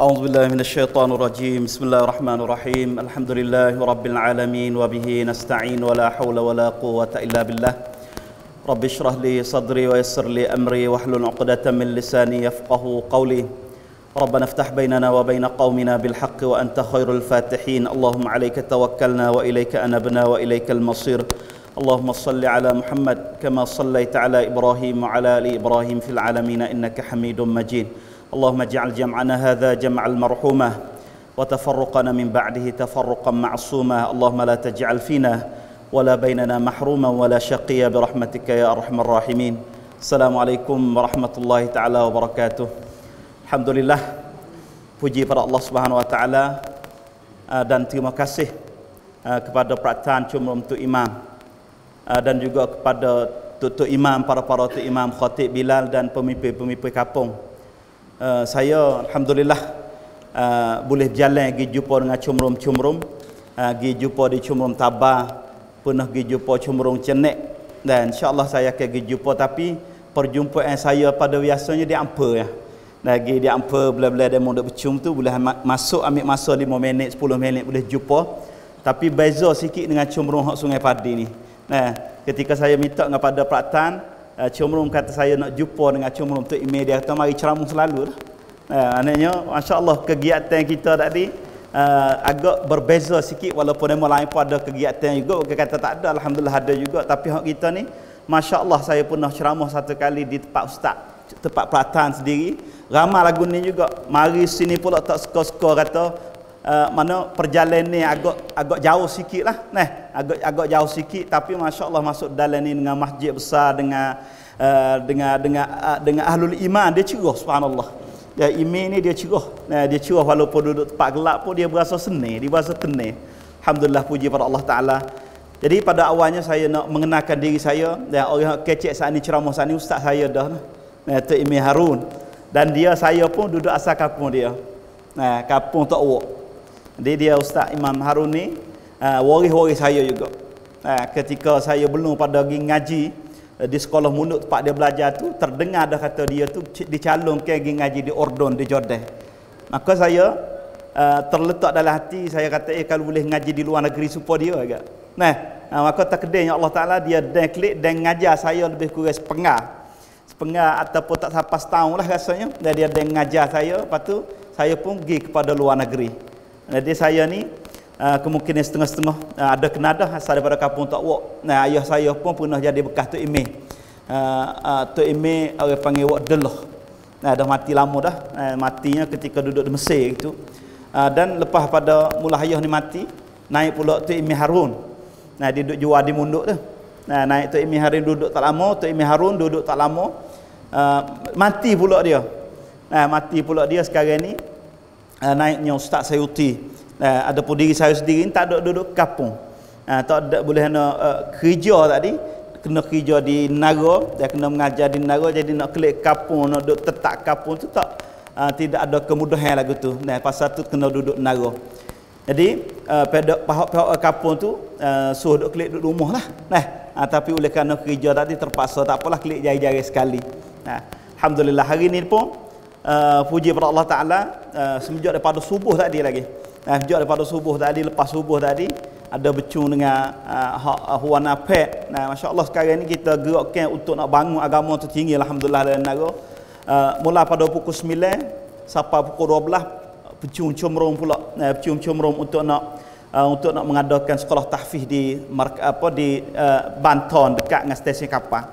أعوذ بالله من الشيطان الرجيم بسم الله الرحمن الرحيم الحمد لله رب العالمين وبه نستعين ولا حول ولا قوة إلا بالله رب اشرح لي صدري ويسر لي أمري واحلل عقدة من لساني يفقه قولي ربنا افتح بيننا وبين قومنا بالحق وأنت خير الفاتحين اللهم عليك توكلنا وإليك أنبنا وإليك المصير اللهم صل على محمد كما صليت على إبراهيم وعلى آل إبراهيم في العالمين إنك حميد مجيد اللهم اجعل جمعنا هذا جمع المرحومة وتفرقنا من بعده تفرقا معصوما اللهم لا تجعل فينا ولا بيننا محروما ولا شقيا برحمتك يا أرحم الراحمين السلام عليكم ورحمة الله تعالى وبركاته الحمد لله puji pada Allah Subhanahu wa taala uh, dan terima kasih uh, kepada perakatan cuma untuk imam uh, dan juga kepada tutup imam para para tu imam khatib bilal dan pemimpin-pemimpin kampung -pemimpin Eh, saya alhamdulillah uh, boleh jalan pergi jumpa dengan cumrum-cumrum uh, pergi jumpa di cumrum tabah pernah pergi jumpa cumrum cenek dan insyaallah saya akan pergi jumpa tapi perjumpaan saya pada biasanya di ampa ya lagi di ampa bila-bila dia mau bercium tu boleh masuk ambil masa 5 minit 10 minit boleh jumpa tapi beza sikit dengan cumrum hak sungai padi ni nah ketika saya minta kepada praktan uh, eh, Cumrum kata saya nak jumpa dengan Cumrum untuk media dia kata mari ceramah selalu lah. Uh, eh, maknanya Masya Allah kegiatan kita tadi uh, eh, agak berbeza sikit walaupun memang lain pun ada kegiatan juga Okay kata tak ada Alhamdulillah ada juga tapi hak kita ni Masya Allah saya pun nak ceramah satu kali di tempat ustaz tempat pelatihan sendiri ramai lagu ni juga mari sini pula tak skor-skor kata Eh, mana perjalanan ni agak agak jauh sikit lah nah agak agak jauh sikit tapi masya-Allah masuk dalam ni dengan masjid besar dengan uh, dengan dengan uh, dengan ahlul iman dia cerah subhanallah dia ya, iman ni dia cerah nah dia cerah walaupun duduk tempat gelap pun dia berasa seni dia berasa tenang alhamdulillah puji pada Allah taala jadi pada awalnya saya nak mengenakan diri saya dan ya, orang kecek saat ni ceramah saat ni ustaz saya dah nah ya, tu Imi Harun dan dia saya pun duduk asal kapung dia nah kapung tak Wok jadi dia Ustaz Imam Harun ni uh, waris-waris saya juga. Uh, ketika saya belum pada pergi ngaji uh, di sekolah munduk tempat dia belajar tu terdengar dah kata dia tu dicalung dicalonkan pergi ngaji di Ordon di Jordan. Maka saya uh, terletak dalam hati saya kata eh kalau boleh ngaji di luar negeri supaya dia juga. Nah, uh, maka yang Allah Taala dia dan klik dan ngajar saya lebih kurang sepengah sepengah ataupun tak sampai setahun lah rasanya dan dia dan ngajar saya lepas tu saya pun pergi kepada luar negeri jadi saya ni uh, kemungkinan setengah-setengah uh, ada kenada dah asal daripada kampung Tok Wok. Nah ayah saya pun pernah jadi bekas tu ime. Uh, ah, uh, Tok Imi orang panggil wak Deloh. Nah dah mati lama dah. Uh, matinya ketika duduk di Mesir gitu. Uh, dan lepas pada mula ayah ni mati, naik pula tu ime Harun. Nah dia duduk jual di munduk tu. Nah naik tu ime Harun duduk tak lama, Tu ime Harun duduk tak lama. Uh, mati pula dia. Nah mati pula dia sekarang ni uh, naiknya ustaz saya uti uh, ah, ataupun diri saya sendiri tak duduk duduk kapung. uh, ah, tak ada boleh nak uh, kerja tadi kena kerja di nago dia kena mengajar di nago jadi nak klik kapung, nak duduk tetap kapung tu tak uh, tidak ada kemudahan lagu tu nah pasal tu kena duduk nago jadi uh, pada pahok-pahok kapung tu uh, suruh duduk klik duduk rumah lah nah uh, tapi oleh kerana kerja tadi terpaksa tak apalah klik jari-jari sekali nah alhamdulillah hari ni pun Eh, puji kepada Allah Ta'ala uh, semenjak daripada subuh tadi lagi uh, sejak daripada subuh tadi, lepas subuh tadi ada becung dengan uh, huwan apet nah, Masya Allah sekarang ni kita gerakkan untuk nak bangun agama tinggi. Alhamdulillah dalam negara uh, mula pada pukul 9 sampai pukul 12 pecung cumrum pula uh, pecung cumrum untuk nak uh, untuk nak mengadakan sekolah tahfiz di mark, apa di uh, Banton dekat dengan stesen kapal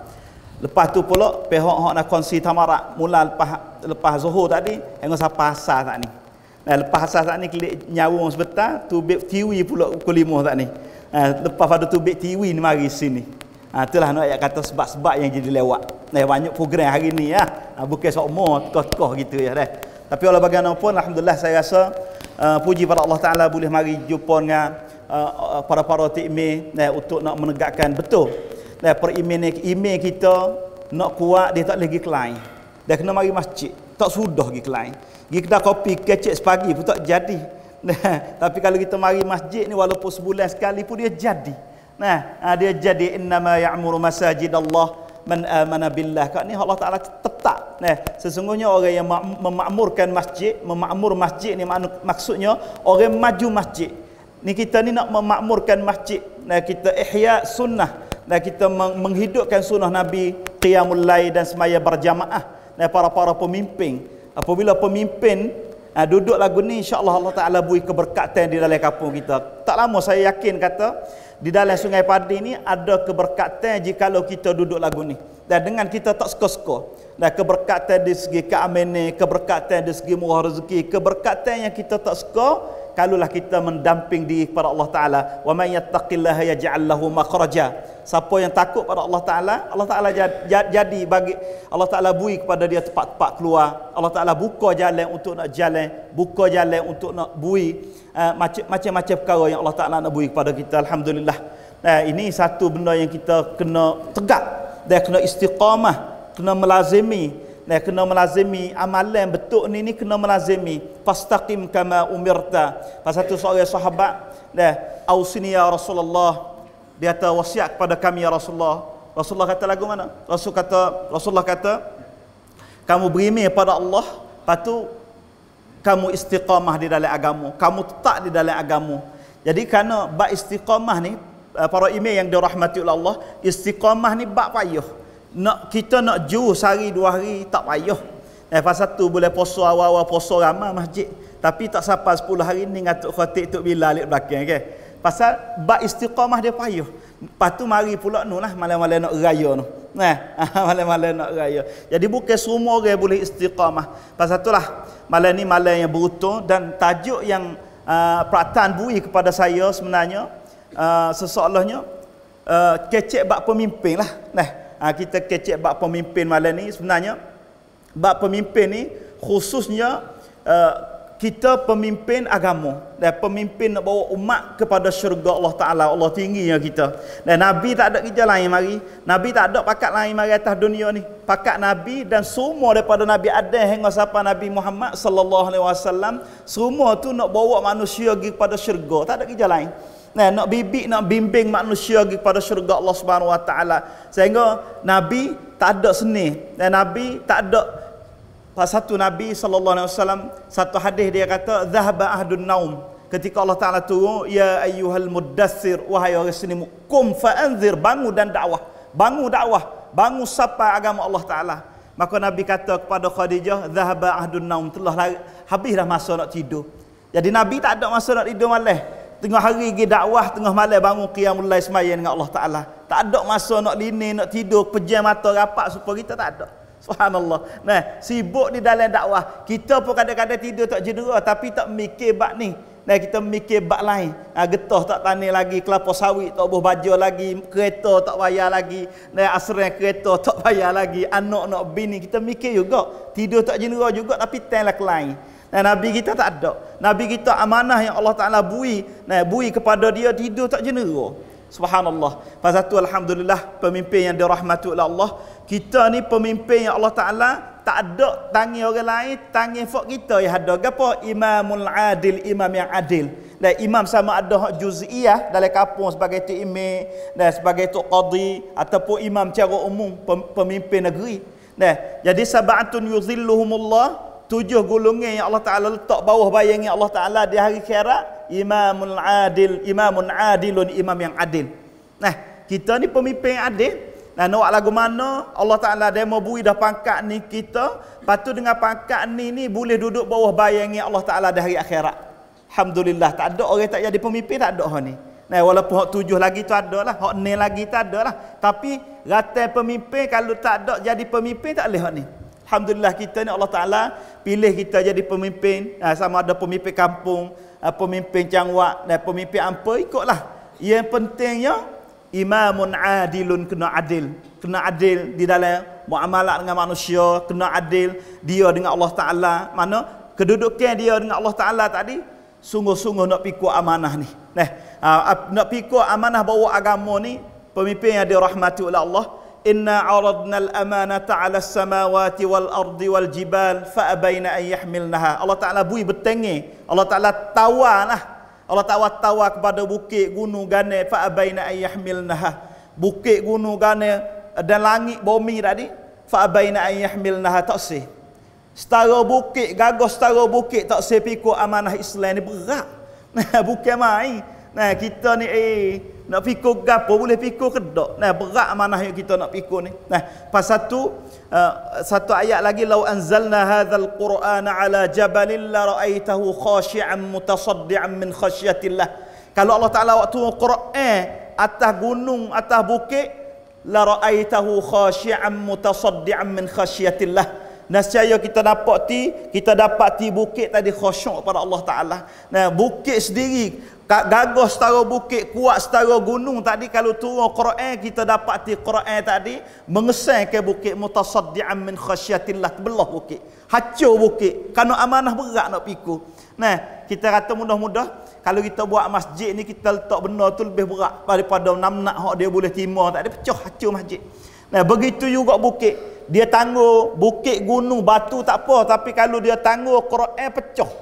Lepas tu pula pihak hak nak konsi tamarak mula lepas lepas Zuhur tadi hingga sampai asar tak ni. Nah, lepas asar tak ni klik nyawung sebentar tu bib tiwi pula pukul 5 tak ni. Nah, lepas pada tu bib tiwi ni mari sini. Ha, itulah nak ayat kata sebab-sebab yang jadi lewat. Nah, banyak program hari ni ya. Ha, bukan sok mo tekah-tekah gitu ya deh. Tapi walau bagaimanapun alhamdulillah saya rasa uh, puji pada Allah Taala boleh mari jumpa dengan para eh, eh, para-para tikmi nah, untuk nak menegakkan betul Lepas lah, imin ni, imin kita nak kuat, dia tak boleh pergi ke lain. Dia kena mari masjid. Tak sudah pergi ke lain. Pergi kopi, kecil sepagi pun tak jadi. Nah, tapi kalau kita mari masjid ni, walaupun sebulan sekali pun dia jadi. Nah, ah, dia jadi innama ya'muru masajid Allah man amana billah. Kat ni Allah Taala tetap. Nah, sesungguhnya orang yang memakmurkan masjid, memakmur masjid ni maksudnya orang maju masjid. Ni kita ni nak memakmurkan masjid. Nah, kita ihya sunnah dan kita menghidupkan sunnah Nabi qiyamul lail dan semaya berjamaah dan para-para pemimpin apabila pemimpin uh, duduk lagu ni insyaallah Allah Taala beri keberkatan di dalam kampung kita tak lama saya yakin kata di dalam sungai padi ni ada keberkatan jika kita duduk lagu ni dan dengan kita tak suka-suka dan keberkatan di segi keamanan keberkatan di segi murah rezeki keberkatan yang kita tak suka kalaulah kita mendamping diri kepada Allah Taala wa may yattaqillaha yaj'al lahu makhraja siapa yang takut pada Allah Taala Allah Taala jadi bagi Allah Taala bui kepada dia tempat-tempat keluar Allah Taala buka jalan untuk nak jalan buka jalan untuk nak bui eh, macam-macam perkara yang Allah Taala nak bui kepada kita alhamdulillah nah eh, ini satu benda yang kita kena tegak dan kena istiqamah kena melazimi Nah, kena melazimi amalan betul ni ni kena melazimi fastaqim kama umirta pasal tu seorang sahabat nah ausini ya rasulullah dia kata wasiat kepada kami ya rasulullah rasulullah kata lagu mana rasul kata rasulullah kata kamu berimi kepada Allah lepas tu kamu istiqamah di dalam agama kamu tetap di dalam agama jadi kerana bab istiqamah ni eh, para imam yang dirahmati oleh Allah istiqamah ni bab payah nak kita nak ju sehari dua hari tak payah. Eh pasal tu boleh poso awal-awal poso ramah masjid. Tapi tak sampai 10 hari ni ngatuk khatib tok bila alik belakang kan. Pasal bab istiqamah dia payah. Lepas tu mari pula nu lah malam-malam nak raya nu. Nah, eh, malam-malam nak raya. Jadi bukan semua orang boleh istiqamah. Pasal tu lah malam ni malam yang beruntung dan tajuk yang uh, ah, perataan bui kepada saya sebenarnya uh, seseolahnya uh, kecek bab pemimpin lah. Nah, ha, kita kecek bab pemimpin malam ni sebenarnya bab pemimpin ni khususnya uh, kita pemimpin agama dan pemimpin nak bawa umat kepada syurga Allah Ta'ala Allah tingginya kita dan Nabi tak ada kerja lain mari Nabi tak ada pakat lain mari atas dunia ni pakat Nabi dan semua daripada Nabi Adam hingga siapa Nabi Muhammad Sallallahu Alaihi Wasallam semua tu nak bawa manusia pergi kepada syurga tak ada kerja lain Nah, eh, nak bibik nak bimbing manusia kepada syurga Allah Subhanahu Wa Taala sehingga nabi tak ada seni dan eh, nabi tak ada pas satu nabi sallallahu alaihi wasallam satu hadis dia kata zahaba ahdun naum ketika Allah Taala turun ya ayyuhal muddassir wahai orang seni kum fa anzir bangun dan dakwah bangun dakwah bangun sapa agama Allah Taala maka nabi kata kepada khadijah zahaba ahdun naum telah habis dah masa nak tidur jadi nabi tak ada masa nak tidur malas Tengah hari pergi dakwah, tengah malam bangun qiyamul lail semayan dengan Allah Taala. Tak ada masa nak lini, nak tidur, pejam mata rapat supaya kita tak ada. Subhanallah. Nah, sibuk di dalam dakwah. Kita pun kadang-kadang tidur tak jenera tapi tak mikir bab ni. Nah, kita mikir bab lain. Nah, getah tak tani lagi, kelapa sawit tak boleh baja lagi, kereta tak bayar lagi. Nah, asrah kereta tak bayar lagi, anak nak bini kita mikir juga. Tidur tak jenera juga tapi tenlah lain. Nah, eh, Nabi kita tak ada. Nabi kita amanah yang Allah Ta'ala bui. Nah, eh, bui kepada dia tidur tak jenera. Subhanallah. Pasal tu Alhamdulillah pemimpin yang dirahmati oleh Allah. Kita ni pemimpin yang Allah Ta'ala tak ada tangi orang lain, tangi fak kita yang ada. Apa? Imamul adil, imam yang adil. Dan lah, imam sama ada hak juziah, dalam kampung sebagai tu imam, dan lah, sebagai tu qadi, ataupun imam cara umum, pemimpin negeri. Dan, lah, jadi sabatun yuzilluhumullah, tujuh golongan yang Allah Taala letak bawah bayangan Allah Taala di hari kiamat imamul adil imamun adilun imam yang adil nah kita ni pemimpin yang adil nah nak lagu mana Allah Taala demo bui dah pangkat ni kita patu dengan pangkat ni ni boleh duduk bawah bayangan Allah Taala di hari akhirat alhamdulillah tak ada orang tak jadi pemimpin tak ada hak ni nah walaupun hak tujuh lagi tu ada lah hak ni lagi tak ada lah tapi rata pemimpin kalau tak ada jadi pemimpin tak leh hak ni Alhamdulillah kita ni Allah Ta'ala pilih kita jadi pemimpin eh, sama ada pemimpin kampung eh, pemimpin cangwak dan eh, pemimpin apa ikutlah yang pentingnya imamun adilun kena adil kena adil di dalam muamalat dengan manusia kena adil dia dengan Allah Ta'ala mana kedudukan dia dengan Allah Ta'ala tadi sungguh-sungguh nak pikul amanah ni nah, nak pikul amanah bawa agama ni pemimpin yang dirahmati oleh Allah إنا عرضنا الأمانة على السماوات والأرض والجبال فأبين أن يحملنها الله تعالى بوي بتنجي الله تعالى توانا Allah Ta'ala tawa kepada bukit gunung gane fa abaina ay yahmilnaha bukit gunung gane dan langit bumi tadi fa abaina ay yahmilnaha taksi setara bukit gagah setara bukit taksi piko amanah Islam ni berat bukan main Nah, kita ni eh nak pikul gapo boleh pikul ke tak? Nah, berat mana yang kita nak pikul ni? Nah, pas satu uh, satu ayat lagi law anzalna hadzal qur'ana ala jabalin la ra'aitahu khashi'an mutasaddian min khashyatillah. Kalau Allah Taala waktu Quran atas gunung, atas bukit la ra'aitahu khashi'an mutasaddian min khashyatillah. Nasyaya kita dapat ti, kita dapat ti bukit tadi khusyuk pada Allah Ta'ala. Nah, bukit sendiri, Kak gagah setara bukit, kuat setara gunung tadi kalau turun Quran kita dapat di Quran tadi mengesan ke bukit mutasaddian min khasyatillah belah bukit. Hancur bukit. Kan amanah berat nak piku. Nah, kita kata mudah-mudah kalau kita buat masjid ni kita letak benda tu lebih berat daripada namnak hak dia boleh timo tak ada pecah hancur masjid. Nah, begitu juga bukit. Dia tangguh bukit gunung batu tak apa tapi kalau dia tangguh Quran pecah.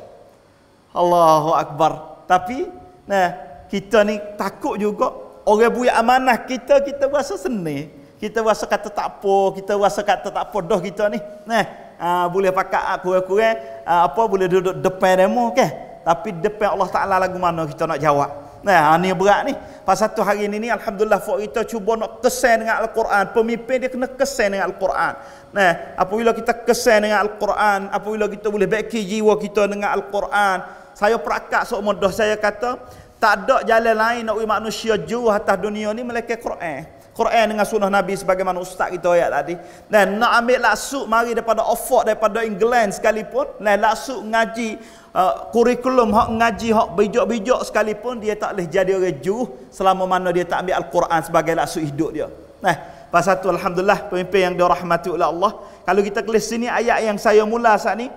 Allahu akbar. Tapi Nah, kita ni takut juga orang buat amanah kita kita rasa seni, kita rasa kata tak apa, kita rasa kata tak apa dah kita ni. Nah, uh, boleh pakai aku aku uh, apa boleh duduk depan demo ke? Okay? Tapi depan Allah Taala lagu mana kita nak jawab? Nah, ah, ni berat ni. Pas satu hari ni ni alhamdulillah fok kita cuba nak kesan dengan al-Quran. Pemimpin dia kena kesan dengan al-Quran. Nah, apabila kita kesan dengan al-Quran, apabila kita boleh baiki jiwa kita dengan al-Quran, saya perakat seumur mudah saya kata tak ada jalan lain nak manusia jauh atas dunia ni melainkan Quran Quran dengan sunnah Nabi sebagaimana ustaz kita ayat tadi dan nak ambil laksuk mari daripada offer daripada England sekalipun dan laksuk ngaji uh, kurikulum hak ngaji hak bijak-bijak sekalipun dia tak boleh jadi orang juh selama mana dia tak ambil Al-Quran sebagai laksuk hidup dia nah pasal tu Alhamdulillah pemimpin yang dirahmati oleh Allah kalau kita kelas sini ayat yang saya mula saat ni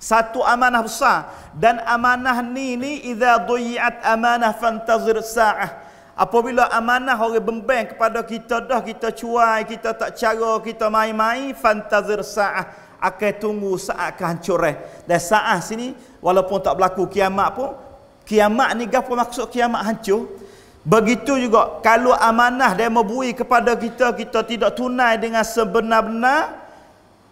satu amanah besar dan amanah ni ni idza duyiat amanah fantazir sa'ah apabila amanah orang bembang kepada kita dah kita cuai kita tak cara kita main-main fantazir sa'ah akan tunggu saat akan hancur eh. dan sa'ah sini walaupun tak berlaku kiamat pun kiamat ni gapo maksud kiamat hancur begitu juga kalau amanah dia membui kepada kita kita tidak tunai dengan sebenar-benar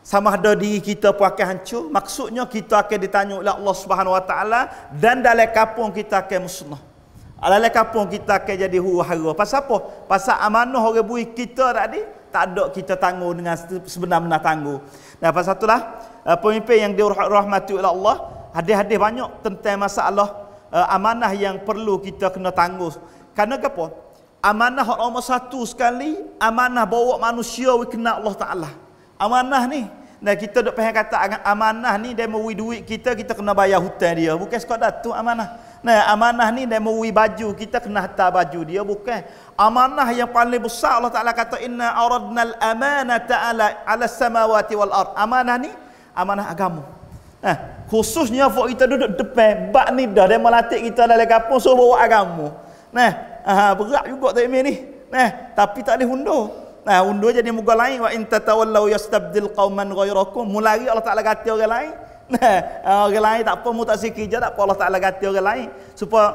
sama ada diri kita pun akan hancur maksudnya kita akan ditanya oleh Allah Subhanahu wa taala dan dalam kampung kita akan musnah dalam kampung kita akan jadi huru hara pasal apa pasal amanah orang bui kita tadi tak ada kita tanggung dengan sebenar-benar tangguh dan nah, pasal itulah eh, pemimpin yang dirahmati oleh Allah hadis-hadis banyak tentang masalah eh, amanah yang perlu kita kena tangguh kerana apa amanah orang satu sekali amanah bawa manusia kena Allah taala amanah ni dan kita duk pengen kata amanah ni dia mau duit kita kita kena bayar hutang dia bukan sekadar tu amanah nah amanah ni dia mau baju kita kena hantar baju dia bukan amanah yang paling besar Allah Taala kata inna aradnal amanata ala ala samawati wal ard amanah ni amanah agama nah khususnya fok kita duduk depan bab ni dah dia melatih kita dalam kapung so bawa agama nah ha berat juga tak ni nah tapi tak boleh undur Nah, undur jadi muka lain wa in tatawallau yastabdil qauman ghayrakum. Mulari Allah Taala kata orang lain. Nah, orang lain tak apa mu tak sikit je tak apa Allah Taala kata orang lain. Supaya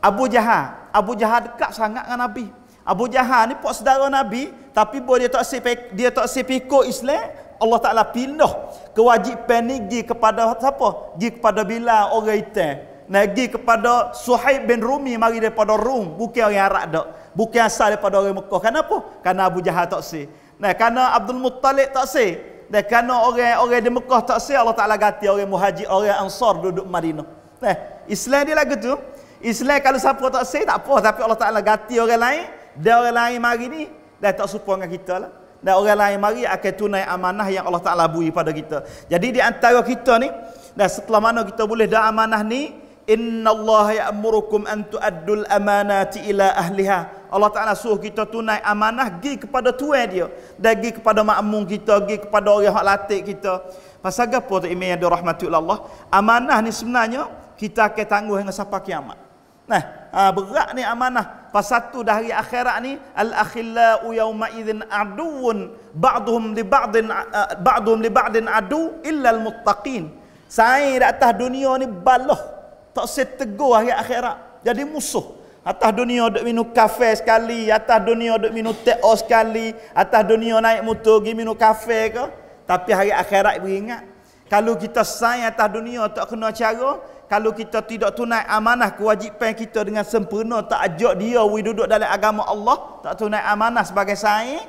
Abu Jahal, Abu Jahal dekat sangat dengan Nabi. Abu Jahal ni pak saudara Nabi, tapi boleh dia tak sepi dia tak sepi Islam, Allah Taala pindah kewajipan ni kepada siapa? Pergi kepada bila orang itu. Nagi kepada Suhaib bin Rumi mari daripada Rum. Bukan orang Arab dak. Bukan asal daripada orang Mekah. Kenapa? Karena Abu Jahal tak si. Nah, karena Abdul Muttalib tak si. Dan karena orang-orang di Mekah tak si, Allah Ta'ala ganti orang muhaji, orang ansar duduk Madinah. Nah, Islam dia lagu tu. Islam kalau siapa tak si, tak apa. Tapi Allah Ta'ala ganti orang lain. dia orang lain mari ni, dah tak supa dengan kita lah. Dan orang lain mari akan tunai amanah yang Allah Ta'ala bui pada kita. Jadi di antara kita ni, dan setelah mana kita boleh dah amanah ni, Inna Allah ya'murukum an tu'addul amanati ila ahliha. Allah Ta'ala suruh kita tunai amanah, pergi kepada tuan dia. Dan pergi kepada makmum kita, pergi kepada orang yang latih kita. Pasal apa tu iman yang dirahmati oleh Allah? Amanah ni sebenarnya, kita akan tangguh dengan siapa kiamat. Nah, ha, berat ni amanah. Pas satu dah hari akhirat ni al akhillau yauma idzin aduun ba'dhum li ba'din ba'dhum li ba'din adu illa al muttaqin. Saya di atas dunia ni baloh tak usah tegur hari akhirat jadi musuh atas dunia duk minum kafe sekali atas dunia duk minum teh o sekali atas dunia naik motor pergi minum kafe ke tapi hari akhirat ingat. kalau kita sayang atas dunia tak kena cara kalau kita tidak tunai amanah kewajipan kita dengan sempurna tak ajak dia we duduk dalam agama Allah tak tunai amanah sebagai sayang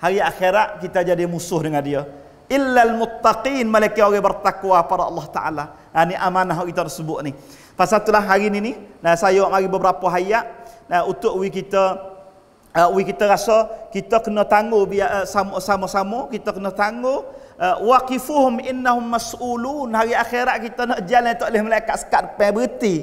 hari akhirat kita jadi musuh dengan dia illal muttaqin malaikat yang bertakwa pada Allah taala ha, ini amanah kita sebut ni Pasal itulah hari ini, nah, saya mari beberapa hayat nah, untuk we kita uh, ah, we kita rasa kita kena tangguh biar uh, ah, sama sama kita kena tangguh uh, waqifuhum innahum mas'ulun hari akhirat kita nak jalan tak boleh malaikat sekat pe berhenti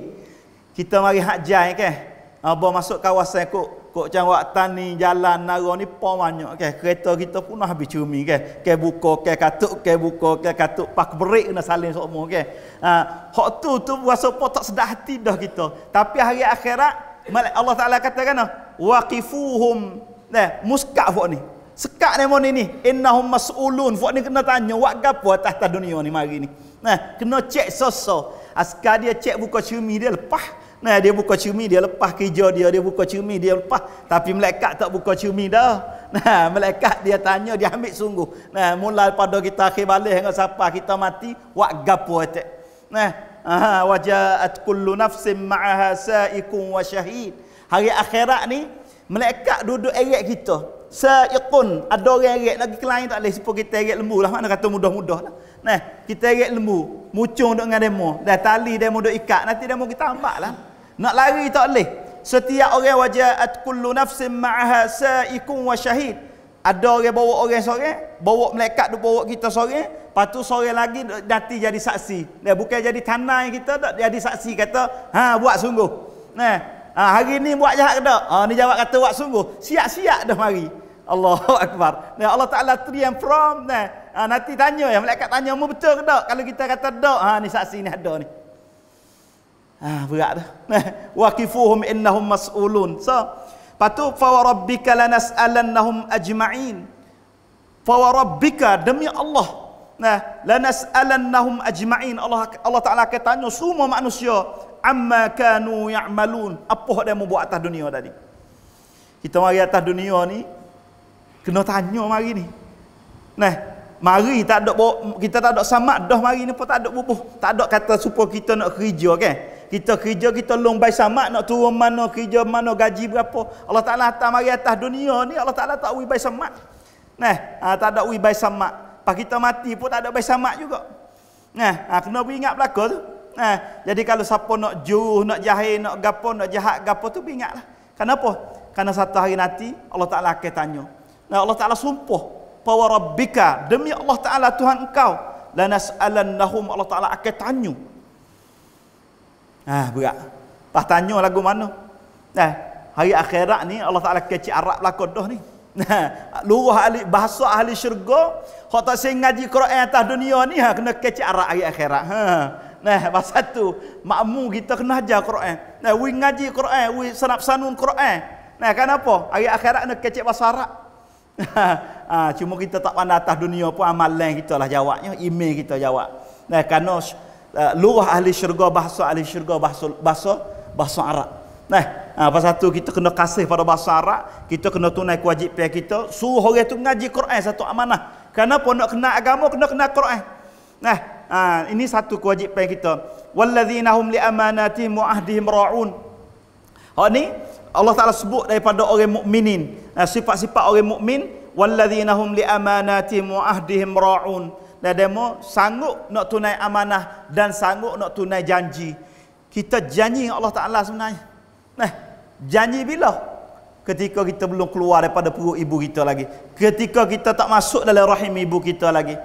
kita mari hajai jai ke okay? uh, masuk kawasan kok kok macam waktu ni jalan nara ni pun banyak ke kereta kita pun dah habis cumi ke ke buka ke katuk ke buka ke katuk pak berik kena saling semua ke ha hak tu tu rasa apa tak sedah hati dah kita tapi hari akhirat Allah Taala kata kan waqifuhum nah muskat fuk ni sekat demo ni ni innahum masulun fuk ni kena tanya wak gapo atas dunia ni mari ni nah kena cek soso askar dia cek buka cumi dia lepas Nah, dia buka cermin, dia lepas kerja dia, dia buka cermin, dia lepas. Tapi malaikat tak buka cermin dah. Nah, malaikat dia tanya, dia ambil sungguh. Nah, mulai pada kita akhir balik dengan siapa kita mati, wak gapo etek. Nah, aha, waja'at kullu nafsin ma'aha sa'ikun wa syahid. Hari akhirat ni, malaikat duduk erat kita. Sa'ikun, ada orang erat lagi kelain tak boleh. Sepuluh kita erat lembu lah, mana kata mudah-mudah lah. Nah, kita erat lembu, mucung duduk dengan demo. Dah tali demo duduk ikat, nanti demo kita ambak lah. Nak lari tak boleh. Setiap orang wajahat kullu nafsin ma'aha sa'ikun wa syahid. Ada orang bawa orang seorang, bawa melekat tu bawa kita seorang, lepas tu seorang lagi dati jadi saksi. Dia bukan jadi tanah kita tak jadi saksi kata, ha buat sungguh. Nah, ha, hari ni buat jahat ke tak? Ha ni jawab kata buat sungguh. Siap-siap dah mari. Allahu akbar. Nah, Allah Taala triam from nah. Ha, nanti tanya ya malaikat tanya mu betul ke tak kalau kita kata tak ha ni saksi ni ada ni Ha, berat tu. Waqifuhum innahum mas'ulun. So, patu fa wa rabbika lanas'alannahum ajma'in. Fa wa rabbika demi Allah. Nah, lanas'alannahum ajma'in. Allah Allah Taala akan tanya semua manusia amma kanu ya'malun. Apa dia mau buat atas dunia tadi? Kita mari atas dunia ni kena tanya mari ni. Nah, mari tak ada kita tak ada samak dah mari ni pun tak ada bubuh, tak ada kata supaya kita nak kerja kan? Okay? Kita kerja kita long bay samak nak turun mana kerja mana gaji berapa. Allah Taala hantar mari atas dunia ni Allah Taala tak wi bay samak. Nah, ha, tak ada wi bay samak. Pas kita mati pun tak ada bay sama juga. Nah, ha, kena ingat belaka tu. Nah, jadi kalau siapa nak juruh, nak jahil, nak gapo, nak jahat gapo tu ingatlah. Kenapa? Karena satu hari nanti Allah Taala akan tanya. Nah, Allah Taala sumpah bahwa rabbika demi Allah Taala Tuhan engkau lanas'alannahum Allah Taala akan tanya Ha, berat. Pas tanya lagu mana? Ha, hari akhirat ni Allah Ta'ala kecil Arab lakon dah ni. Nah, luruh ahli, bahasa ahli syurga, kalau tak saya ngaji Quran atas dunia ni, ha, kena kecil Arab hari akhirat. Ha. Nah, pas satu makmu kita kena ajar Quran. Nah, we ngaji Quran, we senap sanun Quran. Nah, kenapa? Hari akhirat kena kecek bahasa Arab. ha, cuma kita tak pandai atas dunia pun amalan kita lah jawabnya, email kita jawab. Nah, kanos lurah ahli syurga bahasa ahli syurga bahasa bahasa bahasa Arab. Nah, ha, pasal tu kita kena kasih pada bahasa Arab, kita kena tunai kewajipan kita, suruh orang tu mengaji Quran satu amanah. Karena Kenapa nak kena agama kena kena Quran. Nah, ha, ini satu kewajipan kita. Walladzina hum li amanati muahdihim raun. Ha ni Allah Taala sebut daripada orang mukminin, ah, sifat-sifat orang mukmin walladzina hum li amanati muahdihim raun dan demo sanggup nak tunai amanah dan sanggup nak tunai janji. Kita janji dengan Allah Taala sebenarnya. Nah, janji bila? Ketika kita belum keluar daripada perut ibu kita lagi. Ketika kita tak masuk dalam rahim ibu kita lagi.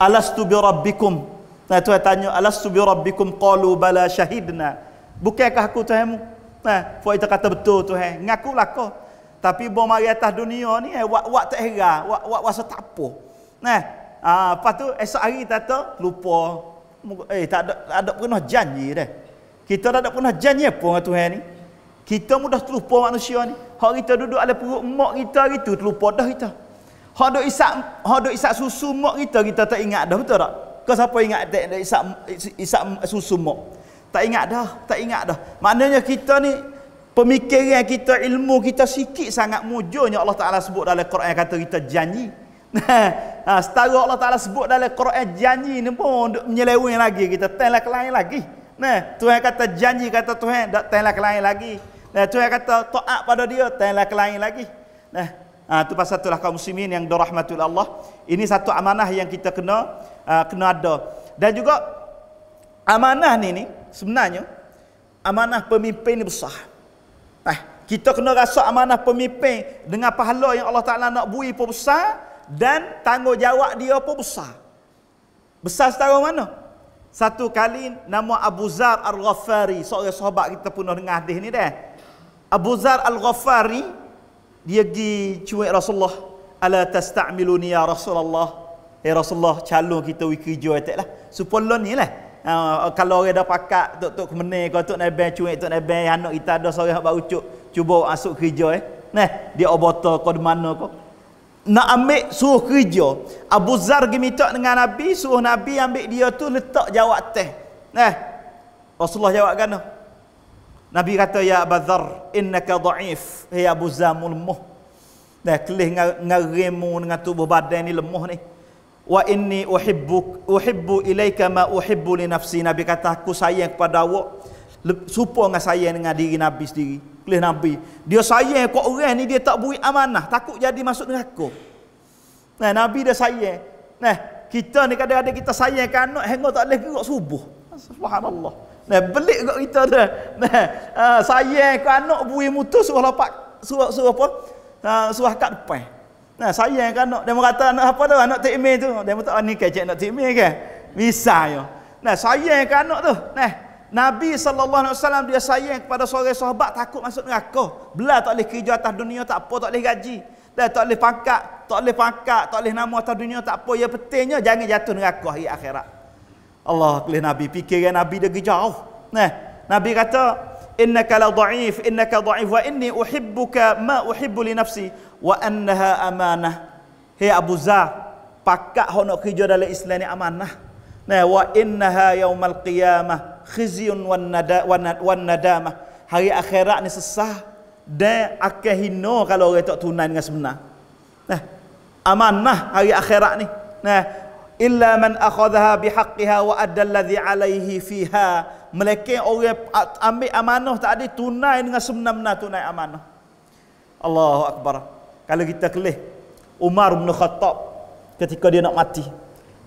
Alastu bi rabbikum? Nah, tuan tanya, alastu bi rabbikum? Qalu bala syahidna. Bukankah aku Tuhanmu? Nah, buat kita kata betul Tuhan. Ngaku lah Tapi bom mari atas dunia ni, eh, wak-wak tak heran. Wak-wak rasa tak apa. Nah, Ah, ha, lepas tu esok hari tu lupa. Eh tak ada tak ada pernah janji dah. Kita tak ada pernah janji apa dengan Tuhan ni. Kita mudah terlupa manusia ni. Hak kita duduk ada perut mak kita hari tu terlupa dah kita. Hak duk isak hak duk isak susu mak kita kita tak ingat dah betul tak? Kau siapa ingat tak ada isak isak susu mak? Tak ingat dah, tak ingat dah. Maknanya kita ni pemikiran kita, ilmu kita sikit sangat mujurnya Allah Taala sebut dalam Quran yang kata kita janji ha, ah, setara Allah Ta'ala sebut dalam Quran janji ni pun menyeleweng lagi kita tenlah ke lain lagi nah, Tuhan kata janji kata Tuhan tak tenlah ke lain lagi nah, Tuhan kata to'ak pada dia tenlah ke lain lagi nah, ha, tu pasal itulah kaum muslimin yang dirahmatul Allah ini satu amanah yang kita kena uh, kena ada dan juga amanah ni ni sebenarnya amanah pemimpin ni besar nah, kita kena rasa amanah pemimpin dengan pahala yang Allah Ta'ala nak bui pun besar dan tanggungjawab dia pun besar. Besar setara mana? Satu kali nama Abu Zar Al-Ghaffari, seorang sahabat kita pun dengar hadis ni dah. Abu Zar Al-Ghaffari dia pergi cuik Rasulullah, "Ala tasta'miluni ya Rasulullah?" Ya Rasulullah, calon kita wiki jo lah. Supolon ni lah. Uh, kalau orang dah pakat tok tok kemene ko tok nak ben cuik tok nak ben anak kita ada seorang baru cuk cuba masuk kerja eh. Nah, dia obota ko di mana ko? nak ambil suruh kerja Abu Zar pergi minta dengan Nabi suruh Nabi ambil dia tu letak jawab teh eh Rasulullah jawab kan Nabi kata ya Abu Zar innaka dhaif ya eh, hey, Abu Zar mulmuh dah eh, kelih ngarimu dengan tubuh badan ni lemah ni wa inni uhibbu uhibbu ilaika ma uhibbu li nafsi Nabi kata aku sayang kepada awak supo dengan sayang dengan diri Nabi sendiri oleh Nabi. Dia sayang kok orang ni dia tak beri amanah, takut jadi masuk neraka. Nah, Nabi dia sayang. Nah, kita ni kadang-kadang kita sayang kan anak hingga tak boleh gerak subuh. Subhanallah. Nah, belik kat kita tu. Nah, uh, sayang kau anak buih mutus suruh lapak suruh suruh apa? Ha, uh, suruh kat depan. Nah, sayang kan anak dia kata anak apa tu anak Timmy tu. Dia tak ah, ni kecek nak Timmy ke? Misal yo. Nah, sayang kan anak tu. Nah, Nabi SAW dia sayang kepada seorang sahabat takut masuk neraka. Belah tak boleh kerja atas dunia tak apa, tak boleh gaji. Belah tak boleh pangkat, tak boleh pangkat, tak boleh nama atas dunia tak apa. Yang pentingnya jangan jatuh neraka hari akhirat. Allah kelih Nabi. Fikiran Nabi dia jauh. Nah, Nabi kata, Innaka la da'if, kalau da'if, wa inni uhibbuka ma uhibbu li nafsi, wa annaha amanah. Hei Abu Zah, pakat hono kerja dalam Islam ni amanah. Nah, wa innaha yaumal qiyamah, khizyun wan nada wan, wan nadama hari akhirat ni sesah dan akan hina kalau orang tak tunai dengan sebenar nah amanah hari akhirat ni nah illa man akhadha bihaqqiha wa adda alladhi alayhi fiha mereka orang ambil amanah tak ada tunai dengan sebenar-benar tunai amanah Allahu akbar kalau kita kelih Umar bin Khattab ketika dia nak mati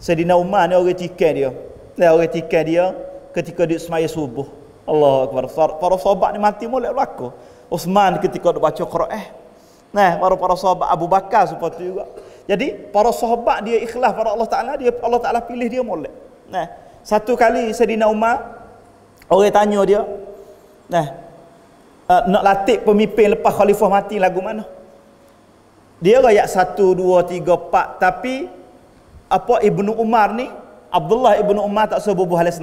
Sayyidina Umar ni orang tikai dia dia orang tikai dia ketika dia semaya subuh Allah Akbar para sahabat ni mati mulai berlaku Uthman ketika dia baca Quran eh. nah para para sahabat Abu Bakar seperti juga jadi para sahabat dia ikhlas para Allah Taala dia Allah Taala pilih dia mulai nah satu kali Saidina Umar orang tanya dia nah uh, nak latih pemimpin lepas khalifah mati lagu mana dia rakyat satu dua tiga 4 tapi apa Ibnu Umar ni Abdullah Ibnu Umar tak sebuah buah halis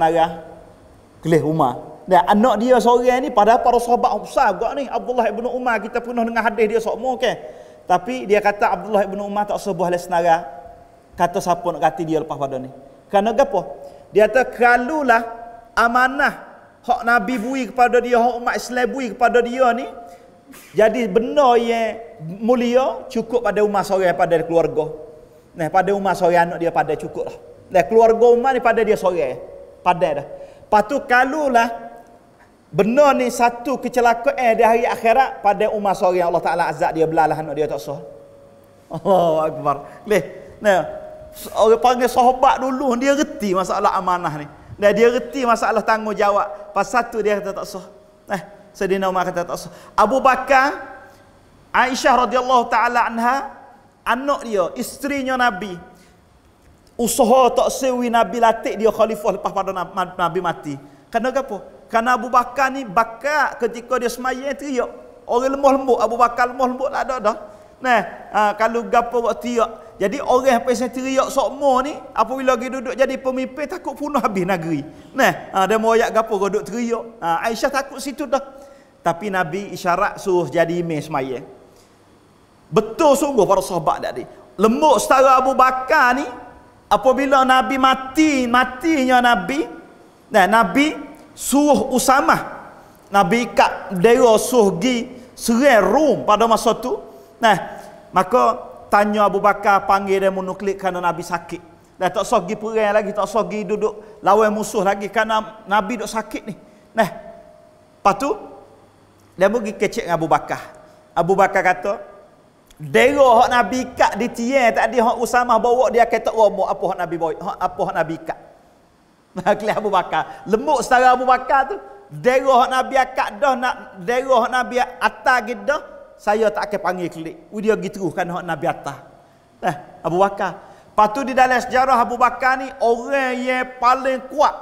kelih Umar. Dan anak dia seorang ni pada para sahabat besar juga ni Abdullah ibnu Umar kita penuh dengan hadis dia semua kan. Tapi dia kata Abdullah ibnu Umar tak sebuah le senara. Kata siapa nak kata dia lepas pada ni. Kerana apa? Dia kata kalulah amanah hak Nabi bui kepada dia, hak umat Islam bui kepada dia ni jadi benar yang mulia cukup pada umat seorang pada keluarga. Nah, pada umat seorang anak dia pada cukup lah. Nah, keluarga umat ni pada dia seorang. Pada dah. Lepas tu kalulah benar ni satu kecelakaan di hari akhirat pada umat Umar yang Allah Taala azab dia belalah anak dia tak sah. Oh akbar. Leh. Nah. Orang panggil sahabat dulu dia reti masalah amanah ni. Dan dia reti masalah tanggungjawab. Pas satu dia kata tak sah. Nah. Eh, Sedina Umar kata tak sah. Abu Bakar Aisyah radhiyallahu taala anha anak dia, isterinya Nabi, Usaha tak sewi Nabi latih dia khalifah lepas pada Nabi mati. Kerana apa? Kerana Abu Bakar ni bakar ketika dia semayang teriak. Orang lemah lembut. Abu Bakar lemah lembut lah dah dah. Nah, ha, kalau gapo kok tiak. Jadi orang apa yang teriak sokmo ni apabila lagi duduk jadi pemimpin takut punah habis negeri. Nah, ha, dia mau ayat gapo kok duk teriak. Ha, Aisyah takut situ dah. Tapi Nabi isyarat suruh jadi imam semayang. Betul sungguh para sahabat tadi. Lembut setara Abu Bakar ni apabila Nabi mati, matinya Nabi, nah, Nabi suruh Usama, Nabi ikat dera suruh pergi serai Rom pada masa itu, nah, maka tanya Abu Bakar panggil dia menuklik kerana Nabi sakit. nah tak sah pergi perang lagi, tak sah pergi duduk lawan musuh lagi kerana Nabi duk sakit ni. Nah. Lepas tu dia pergi kecek dengan Abu Bakar. Abu Bakar kata, Dera hak Nabi kat di tiang tadi hak Usamah bawa dia kata romo apa hak Nabi bawa apa hak Nabi kat. Maklum Abu Bakar. Lembut setara Abu Bakar tu. Dera hak Nabi kat dah nak dera hak Nabi atas gitu saya tak akan panggil klik. Dia pergi teruskan hak Nabi atas. Nah, eh, Abu Bakar. Lepas di dalam sejarah Abu Bakar ni orang yang paling kuat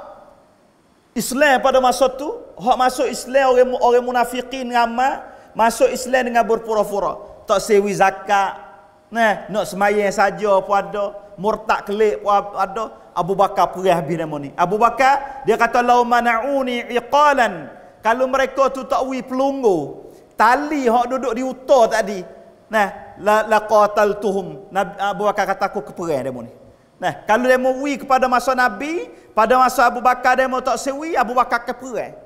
Islam pada masa tu, hak masuk Islam orang orang munafikin ramai, masuk Islam dengan berpura-pura tak sewi zakat nah nak semayang saja pun ada murtad kelik pun ada Abu Bakar pergi habis nama ni Abu Bakar dia kata lau mana'uni iqalan kalau mereka tu tak wi pelunggu tali hok duduk di utah tadi nah la laqatal tuhum Abu Bakar kata aku keperih demo ni nah kalau demo wi kepada masa nabi pada masa Abu Bakar demo tak sewi Abu Bakar keperih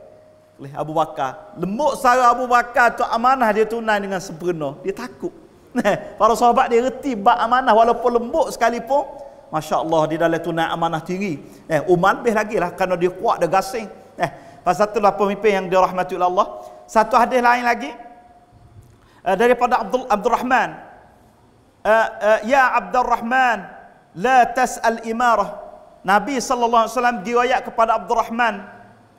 oleh Abu Bakar. lembuk sara Abu Bakar tu amanah dia tunai dengan sempurna. Dia takut. Para sahabat dia reti bab amanah walaupun lembut sekalipun. Masya Allah dia dalam tunai amanah tinggi. Eh, Umar lebih lagi lah kerana dia kuat dia gasing. Eh, pasal tu lah pemimpin yang dirahmati oleh Allah. Satu hadis lain lagi. Uh, daripada Abdul Abdul Rahman. Uh, eh, uh, eh, ya Abdul Rahman. La tas'al imarah. Nabi Sallallahu alaihi wasallam diwayat kepada Abdul Rahman.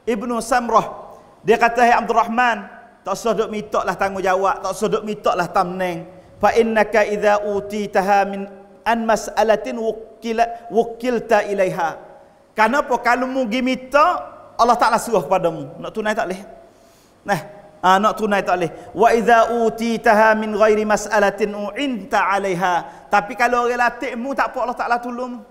Ibnu Samrah dia kata, Hei Abdul Rahman, tak usah duk minta lah tanggungjawab, tak usah duk minta lah tamneng. Fa innaka idza utitaha min an mas'alatin wukila, wukilta ilaiha. Kenapa kalau mu gi minta, Allah Taala suruh kepadamu. Nak tunai tak boleh. Nah, ah, nak tunai tak boleh. Wa idza utitaha min ghairi mas'alatin u'inta 'alaiha. Tapi kalau orang latihmu tak apa Allah Taala tolong.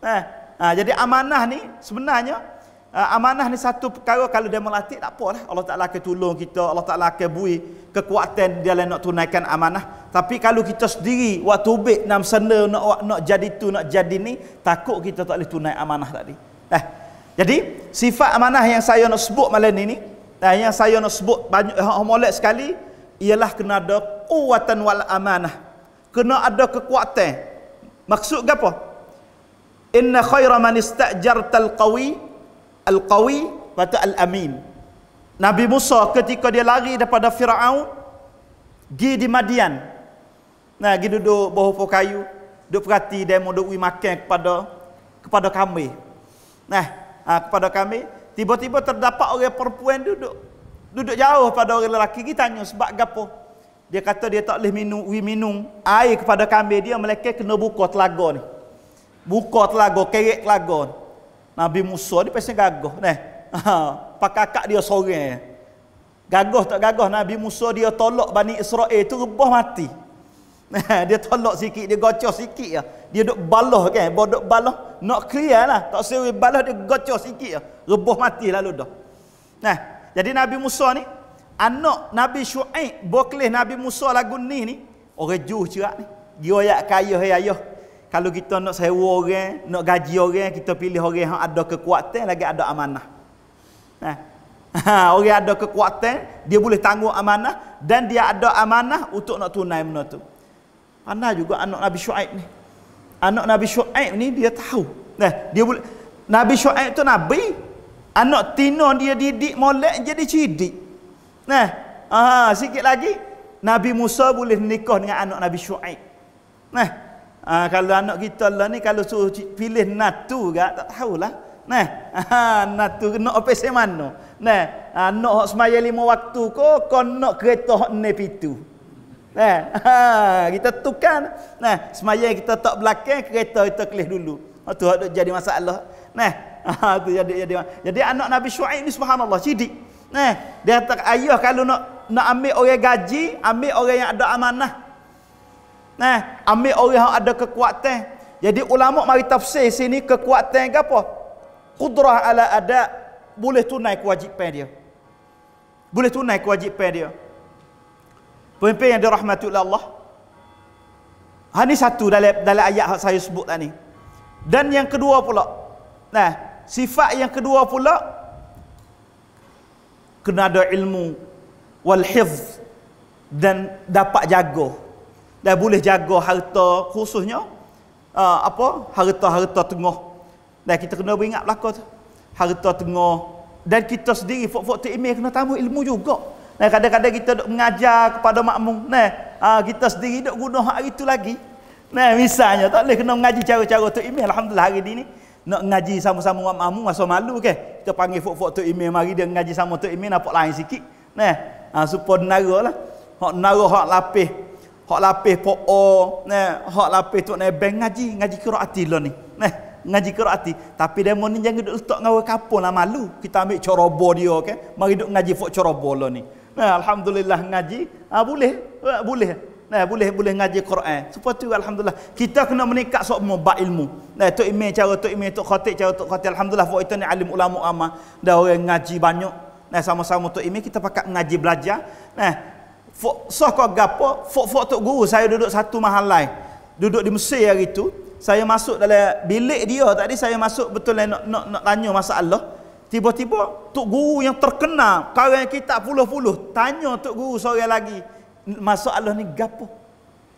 Nah, ah, jadi amanah ni sebenarnya Ah, amanah ni satu perkara kalau dia melatih tak apalah Allah Taala akan tolong kita Allah Taala akan bui kekuatan dia lain nak tunaikan amanah tapi kalau kita sendiri waktu bet nam sana nak nak jadi tu nak jadi ni takut kita tak boleh tunai amanah tadi eh jadi sifat amanah yang saya nak sebut malam ini eh, yang saya nak sebut banyak homolek sekali ialah kena ada kuatan wal amanah kena ada kekuatan maksud apa inna khaira man istajartal qawi Al-Qawi kata Al-Amin. Nabi Musa ketika dia lari daripada Firaun gi di Madian. Nah, pergi duduk bawah pokok kayu, duduk perhati demo duk makan kepada kepada kami. Nah, ha, kepada kami tiba-tiba terdapat orang perempuan duduk duduk jauh pada orang lelaki kita tanya sebab gapo? Dia kata dia tak boleh minum, we minum air kepada kami dia melekat kena buka telaga ni. Buka telaga, kerek telaga. Ni. Nabi Musa ni pasal gagah ne. Pak kakak dia sorang. Gagah tak gagah Nabi Musa dia tolak Bani Israel tu rebah mati. dia tolak sikit, dia gocoh sikit ya. Dia duk balah kan, bodok balah, nak clear lah. Tak seru balah dia gocoh sikit ya. Rebah mati lalu dah. Nah, jadi Nabi Musa ni anak Nabi Syuaib, boklis Nabi Musa lagu ni ni, orang juh cerak ni. Dia ayat kaya ayah kalau kita nak sewa orang, nak gaji orang, kita pilih orang yang ada kekuatan lagi ada amanah. Nah. Eh? Ha, orang ada kekuatan, dia boleh tanggung amanah dan dia ada amanah untuk nak tunai benda tu. Ana juga anak Nabi Syuaib ni. Anak Nabi Syuaib ni dia tahu. Nah, eh, dia boleh Nabi Syuaib tu nabi. Anak tino dia didik molek jadi cidik. Nah, eh, ha, sikit lagi Nabi Musa boleh nikah dengan anak Nabi Syuaib. Nah, Ha, kalau anak kita lah ni kalau suruh pilih natu gak tak tahulah. Nah, ha, natu nak apa se mano? Nah, ha, nak hok semaya lima waktu ko kon nak kereta hok ne pitu. Nah, ha, kita tukar. Nah, semaya kita tak belakang kereta kita kelih dulu. Ha tu hok jadi masalah. Nah, ha, tu jadi jadi. Jadi anak Nabi Syuaib ni subhanallah sidik. Nah, dia tak ayah kalau nak nak ambil orang gaji, ambil orang yang ada amanah. Nah, eh, ambil orang yang ada kekuatan. Jadi ulama mari tafsir sini kekuatan ke apa? Kudrah ala ada boleh tunai kewajipan dia. Boleh tunai kewajipan dia. Pemimpin yang dirahmati oleh Allah. Ha ni satu dalam dalam ayat yang saya sebut tadi. Dan yang kedua pula. Nah, sifat yang kedua pula kena ada ilmu wal hifz dan dapat jaga dan boleh jaga harta khususnya uh, apa harta-harta tengah dan kita kena ingat belaka tu harta tengah dan kita sendiri fok-fok tu kena tambah ilmu juga dan kadang-kadang kita duk mengajar kepada makmum nah uh, kita sendiri duk guna hak itu lagi nah misalnya tak boleh kena mengaji cara-cara tu alhamdulillah hari ini nak ngaji sama-sama dengan makmum rasa malu ke kita panggil fok-fok tu mari dia ngaji sama tu imam nampak lain sikit nah uh, supaya neralah hak nara hak lapih hak pok po'o ne hak lapih tu ne ben ngaji ngaji qiraati lo lah ni ne ngaji qiraati tapi demo ni jangan duk letak ngawe kapung lah malu kita ambil coroba dia kan mari duk ngaji fok coroba lo lah ni nah alhamdulillah ngaji ah boleh ah, boleh Nah, boleh boleh ngaji Quran. Sebab tu alhamdulillah kita kena meningkat sok mubak ilmu. Nah, tok imam cara tok imam tok khatib cara tok khatib alhamdulillah waktu itu ni alim ulama ama dah orang ngaji banyak. Nah, sama-sama tok imam kita pakat ngaji belajar. Nah, Fok soh kau gapo? Fok fok tok guru saya duduk satu mahal lain. Duduk di Mesir hari itu. Saya masuk dalam bilik dia tadi saya masuk betul lain nak, nak, nak tanya masalah. Tiba-tiba tok guru yang terkenal karang kitab puluh-puluh tanya tok guru seorang lagi masalah ni gapo?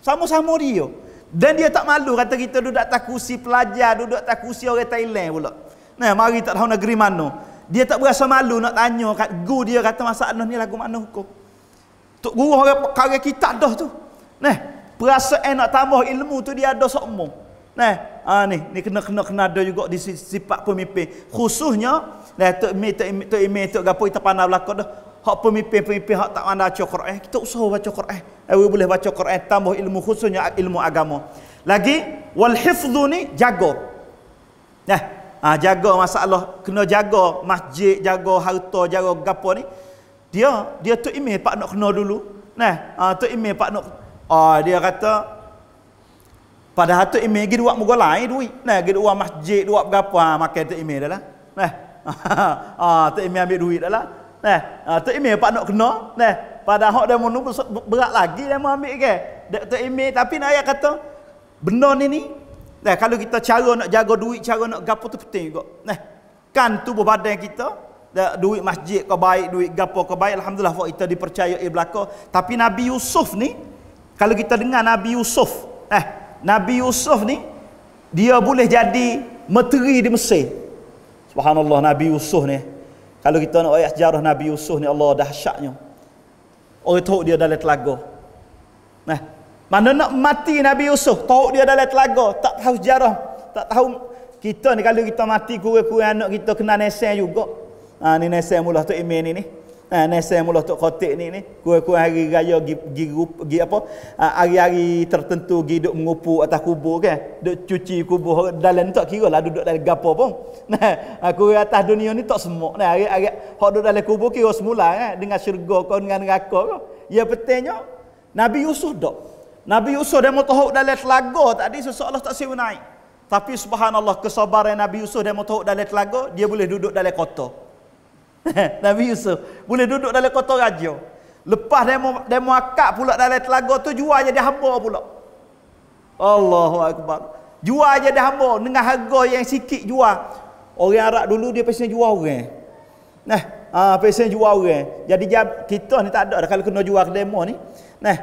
Sama-sama dia. Dan dia tak malu kata kita duduk tak kursi pelajar, duduk tak kursi orang Thailand pula. Nah, mari tak tahu negeri mana. Dia tak berasa malu nak tanya kat guru dia kata masalah ni lagu mana hukum. Tok guru orang perkara kita dah tu. Neh, perasa enak eh tambah ilmu tu dia ada sokmo. Neh, ha ni, ni kena kena kena ada juga di sifat pemimpin. Khususnya, neh tok me tok tok me tok gapo kita pandai belako dah. Hak pemimpin-pemimpin hak tak pandai baca Quran, kita usah baca Quran. Awi eh, boleh baca Quran tambah ilmu khususnya ilmu agama. Lagi wal hifdhu ni jaga. Neh, ha, jaga masalah kena jaga masjid, jaga harta, jaga gapo ni dia dia tu email pak nak kena dulu nah ha, ah, tu email pak nak oh, ah, dia kata pada hatu email gi duak mugo lain duit nah gi duak masjid duak berapa ha ah, makan tu email dalah nah ah ha, tu email ambil duit dalah nah ha, tu email pak nak kena nah pada hak dia menunggu berat lagi dia mau ambil ke dak tu email tapi nak ayat kata benar ni ni nah kalau kita cara nak jaga duit cara nak gapo tu penting juga nah kan tubuh badan kita Eh, duit masjid kau baik, duit gapo kau baik, alhamdulillah fok kita dipercayai di eh, belakang. Tapi Nabi Yusuf ni kalau kita dengar Nabi Yusuf, eh Nabi Yusuf ni dia boleh jadi menteri di Mesir. Subhanallah Nabi Yusuf ni kalau kita nak ayat sejarah Nabi Yusuf ni Allah dahsyatnya. Orang tahu dia dalam telaga. Nah, mana nak mati Nabi Yusuf? Tahu dia dalam telaga, tak tahu sejarah, tak tahu kita ni kalau kita mati kurang-kurang anak kita kena nesen juga ha, ni nasi mula tu imin ni ni ha, nasi mula tu kotik ni ni kuih-kuih hari raya gi, gi, gi apa ha, hari-hari tertentu gi duk mengupu atas kubur kan duk cuci kubur dalam tak kira lah duduk dalam gapo pun nah ha, kuih atas dunia ni tak semua nah hari-hari hok duk dalam kubur kira semula kan dengan syurga kau dengan neraka kau ya pentingnya Nabi Yusuf dok. Nabi Yusuf dia mahu tahu dalam telaga tadi sesuatu Allah tak siap naik. Tapi subhanallah kesabaran Nabi Yusuf dia mahu tahu dalam telaga dia boleh duduk dalam kota. Nabi Yusuf boleh duduk dalam kota raja. Lepas demo demo akak pula dalam telaga tu jual jadi hamba pula. Allahu akbar. Jual jadi hamba dengan harga yang sikit jual. Orang Arab dulu dia pesen jual orang. Nah, ah ha, pesen jual orang. Jadi jab, kita ni tak ada dah kalau kena jual ke demo ni. Nah.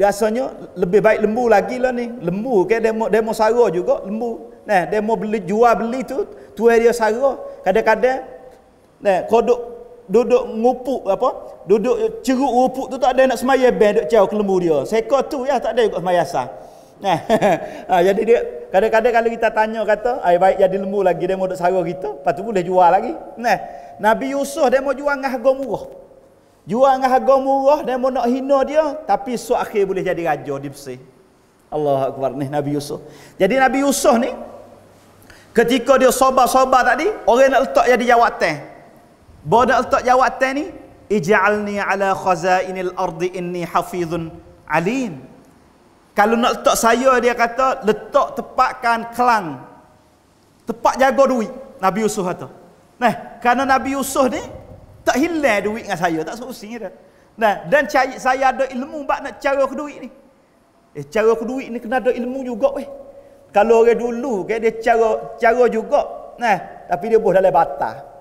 biasanya lebih baik lembu lagi lah ni. Lembu ke demo demo sara juga lembu. Nah, demo beli jual beli tu tu dia sara. Kadang-kadang Nah, eh, kau duduk duduk ngupuk apa? Duduk ceruk ngupuk tu tak ada nak semaya ben duk jauh kelembu dia. Seekor tu ya tak ada juga semaya sah. Nah, eh, jadi dia kadang-kadang kalau kita tanya kata, ai ah, baik jadi lembu lagi dia mau duk sara kita, lepas tu boleh jual lagi. Nah, eh, Nabi Yusuf dia mau jual dengan harga murah. Jual dengan harga murah dia mau nak hina dia, tapi suatu akhir boleh jadi raja di Mesir. Allah Akbar ni Nabi Yusuf. Jadi Nabi Yusuf ni ketika dia soba-soba tadi, orang nak letak jadi jawatan. Bawa dah letak jawatan ni Ija'alni ala khazainil ardi inni hafizun alim Kalau nak letak saya dia kata Letak tepatkan kelang Tepat jaga duit Nabi Yusuf kata Nah, kerana Nabi Yusuf ni Tak hilang duit dengan saya Tak seusin dia Nah, dan cari, saya ada ilmu Bak nak cara ke duit ni Eh, cara ke duit ni kena ada ilmu juga weh. Kalau orang dulu ke, Dia cara, cara juga Nah, tapi dia boleh dalam batas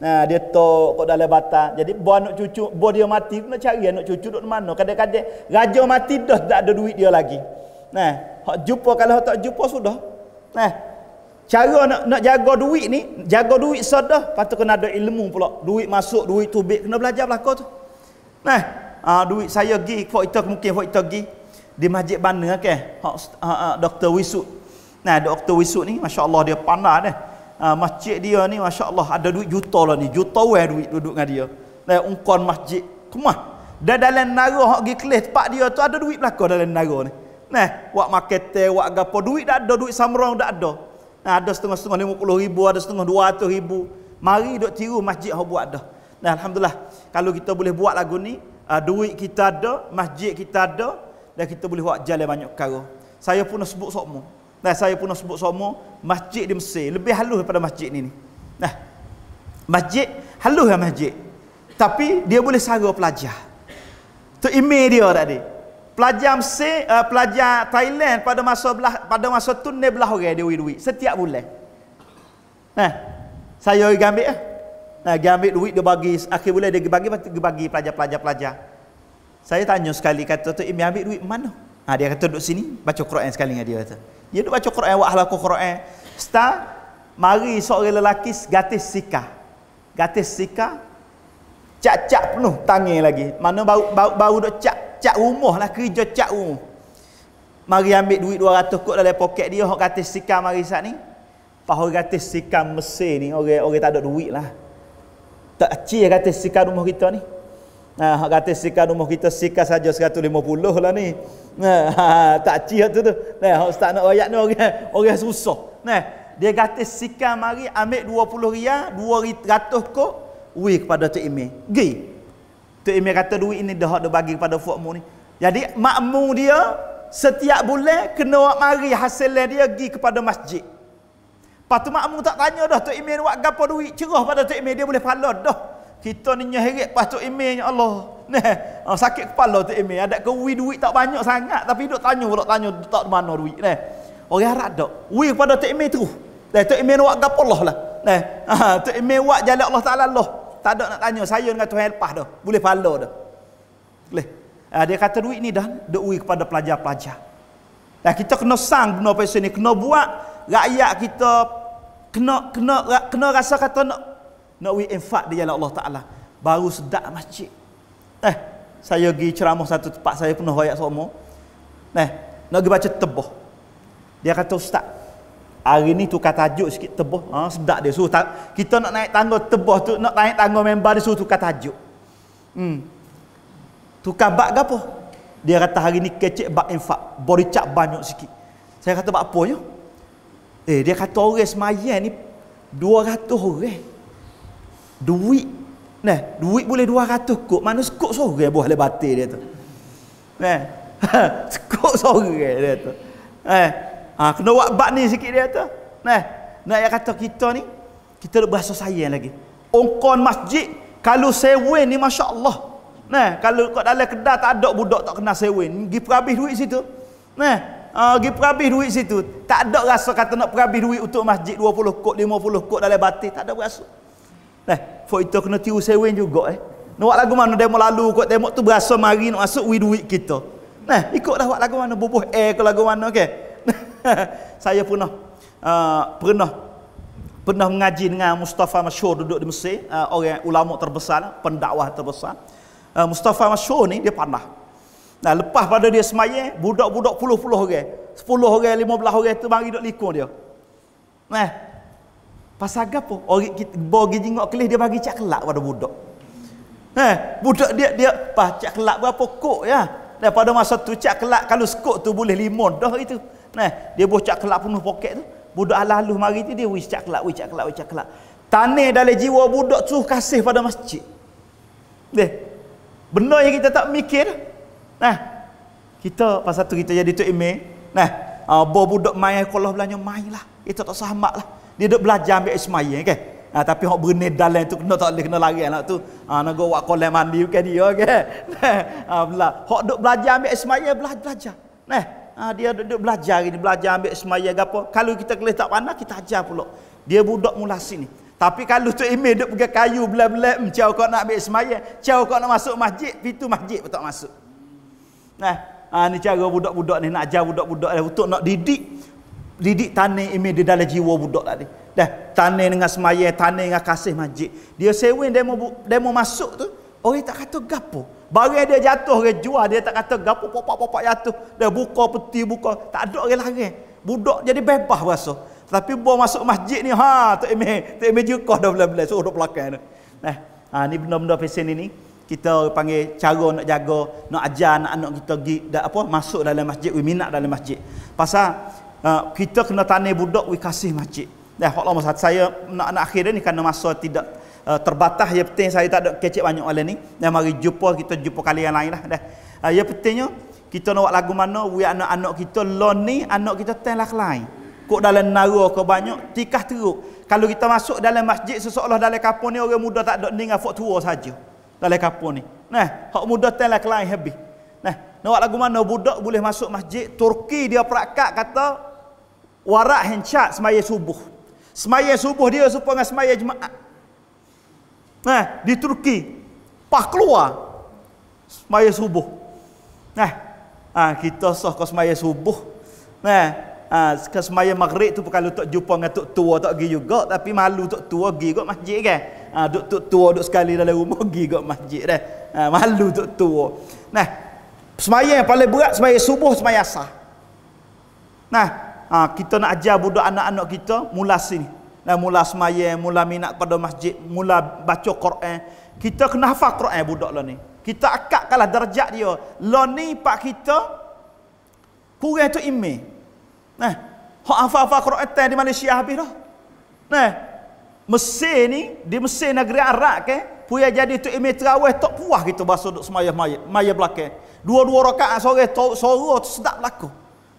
Nah dia tu kok dalam batang. Jadi buah nak cucu, buah dia mati nak cari anak cucu duk mana. Kadang-kadang raja mati dah tak ada duit dia lagi. Nah, hak jumpa kalau tak jumpa sudah. Nah. Cara nak nak jaga duit ni, jaga duit sedah, patut kena ada ilmu pula. Duit masuk, duit tubik kena belajar belaka tu. Nah, ah duit saya pergi foto mungkin foto pergi di masjid mana ke? Okay? Hak ha, ha, doktor Wisut. Nah, doktor Wisut ni masya-Allah dia pandai dah. Eh? Ah, masjid dia ni masya Allah ada duit juta lah ni juta wah duit duduk dengan dia dan lah, ungkuan masjid kemah dan dalam nara hak pergi kelih tempat dia tu ada duit belakang dalam nara ni nah wak makete wak gapo duit dak ada duit samrong dak ada nah ada setengah-setengah 50 ribu ada setengah 200 ribu mari dok tiru masjid hak buat dah nah alhamdulillah kalau kita boleh buat lagu ni uh, duit kita ada masjid kita ada dan kita boleh buat jalan banyak perkara saya pun sebut sokmo. Nah, saya pun nak sebut semua masjid di Mesir lebih halus daripada masjid ni ni. Nah. Masjid halus lah masjid. Tapi dia boleh sara pelajar. Tu email dia tadi. Pelajar Mesir, uh, pelajar Thailand pada masa belah, pada masa tu ni belah orang dia duit setiap bulan. Nah. Saya pergi ambil eh. Nah, dia ambil duit dia bagi akhir bulan dia bagi dia bagi pelajar-pelajar pelajar. Saya tanya sekali kata tu Imi ambil duit mana? Ha, dia kata duduk sini baca Quran sekali dengan dia kata. Dia duk baca Quran, awak halaku Quran. Star, mari seorang lelaki gatis sika. Gatis sika, cak-cak penuh tangi lagi. Mana baru, baru, baru duk cak, cak rumah lah, kerja cak rumah. Mari ambil duit 200 kot dalam poket dia, orang gatis sika mari saat ni. Pahor gatis sika Mesir ni, orang, orang tak ada duit lah. Tak cik gatis sika rumah kita ni. Nah, gatis sika rumah kita sika saja 150 lah ni. Nah, tak cihat tu tu. Nah, ustaz nak ayat ni orang orang susah. Nah, dia kata sikam mari ambil 20 rial, 200 ko wi kepada Tok Imi. Gi. Tok Imi kata duit ini dah dah bagi kepada fuakmu ni. Jadi makmu dia setiap bulan kena wak mari hasil dia gi kepada masjid. Patu makmu tak tanya dah Tok Imi wak gapo duit cerah pada Tok Imi dia boleh pala dah. Kita ni nyeret pas Tok Imi ya Allah. Ne, oh, sakit kepala tu Imi. Ada ke wui duit tak banyak sangat tapi duk tanya pula tanya tak di mana duit ne. Orang Arab dak. Wui pada tu Imi tu. Dah tu Imi nak gapo lah lah. Ne. Ha, tu Imi buat jalan Allah Taala lah. Tak ada nak tanya saya dengan Tuhan lepas dah. Boleh pala dah. Boleh. Uh, dia kata duit ni dah duk wui kepada pelajar-pelajar. Nah, kita kena sang benda pasal ni, kena buat rakyat kita kena kena kena rasa kata nak nak wui infak di jalan Allah Taala. Baru sedap masjid. Eh, saya pergi ceramah satu tempat saya penuh ayat semua. Neh, nak pergi baca tebah. Dia kata, Ustaz, hari ni tukar tajuk sikit tebah. Ha, sedap dia suruh. Kita nak naik tangga tebah tu, nak naik tangga member dia suruh tukar tajuk. Hmm. Tukar bak ke apa? Dia kata hari ni kecil bak infak. Boleh cap banyak sikit. Saya kata, apa ya? Eh, dia kata orang semayang ni 200 orang. Duit Nah, duit boleh 200 kok. Mana sekok sorang boleh batik dia tu. Nah. sekok sorang dia tu. Nah. Ha, kena buat bab ni sikit dia tu. Nah. Nak yang kata kita ni kita nak berasa sayang lagi. Ongkon masjid kalau sewen ni masya-Allah. Nah, kalau kat dalam kedai tak ada budak tak kena sewen, gi perhabis duit situ. Nah. Ah, ha, uh, gi perhabis duit situ. Tak ada rasa kata nak perhabis duit untuk masjid 20 kok, 50 kok dalam batik, tak ada rasa. Nah, Faita kena tiru sewen juga eh. Nak lagu mana dia mau lalu kot demo tu berasa mari nak masuk wi duit kita. Nah, ikutlah buat lagu mana bubuh eh, ke lagu mana okey. Saya pernah uh, pernah pernah mengaji dengan Mustafa Masyur duduk di Mesir, uh, orang ulama terbesar, pendakwah terbesar. Uh, Mustafa Masyur ni dia pandah. Nah, lepas pada dia semayang, budak-budak puluh-puluh orang. Sepuluh orang, lima belah orang tu mari duduk likung dia. Nah, Pasal apa? Orang kita bagi jingok kelih dia bagi cak kelak pada budak. Eh, budak dia dia pas cak kelak berapa kok ya? Dan pada masa tu cak kelak kalau sekok tu boleh lima dah itu. Nah, dia bawa cak kelak penuh poket tu. Budak alah-alah mari tu dia wis cak kelak, wis cak kelak, wis cak kelak. Tanih dalam jiwa budak tu kasih pada masjid. Deh. Benda yang kita tak mikir. Nah. Kita pasal tu kita jadi tu imej. Nah, ah uh, budak main kolah belanja mainlah. Itu tak sahamaklah. lah dia duk belajar ambil Ismail kan. Okay? Ah, ha, tapi hok berenai dalam tu kena tak boleh kena lari anak tu. Ha nak go buat kolam mandi ke dia okay? ke. ha belah. Hok duk belajar ambil Ismail belajar belajar. Nah. Ha, dia duk, duk belajar ini belajar ambil Ismail gapo. Kalau kita kelas tak pandai kita ajar pula. Dia budak mula sini. Tapi kalau tu Imi duk pegang kayu bela-bela macam kau nak ambil Ismail, macam kau nak masuk masjid, pintu masjid pun tak masuk. Nah. Ha, ni cara budak-budak ni nak ajar budak-budak untuk nak didik didik tanah ini di dalam jiwa budak tadi. Dah, tanah dengan semaya, tanah dengan kasih masjid. Dia sewin, dia mau, dia mau masuk tu, orang tak kata gapo. Baru dia jatuh, dia jual, dia tak kata gapo, popak-popak jatuh. Dia buka peti, buka, tak ada orang lari. Budak jadi bebas rasa. Tapi buat masuk masjid ni, ha, tak ime, tak ime jukoh dah belah-belah, suruh duduk belakang ni. Nah, ha, ni benda-benda fashion ini kita panggil cara nak jaga, nak ajar anak-anak kita pergi, apa, masuk dalam masjid, we minat dalam masjid. Pasal, Ah, kita kena tani budak we kasih makcik dah hak lama saya nak nak akhir ni kerana masa tidak uh, terbatas yang penting saya tak ada kecek banyak oleh ni dan mari jumpa kita jumpa kali yang lain lah dah uh, yang pentingnya kita nak buat lagu mana we anak-anak kita lon ni anak kita ten lah lain kok dalam naro ke banyak tikah teruk kalau kita masuk dalam masjid seolah dalam kapur ni orang muda tak ada ni dengan tua saja dalam kapur ni nah hak muda ten lah lain habis nah nak buat lagu mana budak boleh masuk masjid Turki dia perakat kata warak hencat semaya subuh. Semaya subuh dia serupa dengan semaya jemaat. Nah, eh, di Turki. Pah keluar. Semaya subuh. Nah, eh, ah kita sah kau semaya subuh. Nah, eh, ah ke semaya maghrib tu bukan tak jumpa dengan tok tua tak pergi juga tapi malu tok tua pergi kat masjid kan. Ah duk tok tua duk sekali dalam rumah pergi kat masjid dah. Ah malu tok tua. Nah, semaya yang paling berat semaya subuh semaya asar. Nah, ha, kita nak ajar budak anak-anak kita mula sini dan mula semaya mula minat pada masjid mula baca Quran kita kena hafal Quran budak lo ni kita akak kalah darjat dia lo ni pak kita kurang tu ime nah hak hafal-hafal Quran tai di Malaysia habis dah nah Mesir ni di Mesir negeri Arab ke eh, puya jadi tu ime terawih tak puas kita bahasa duk semaya maya belakang dua-dua rakaat sore sore sedap belako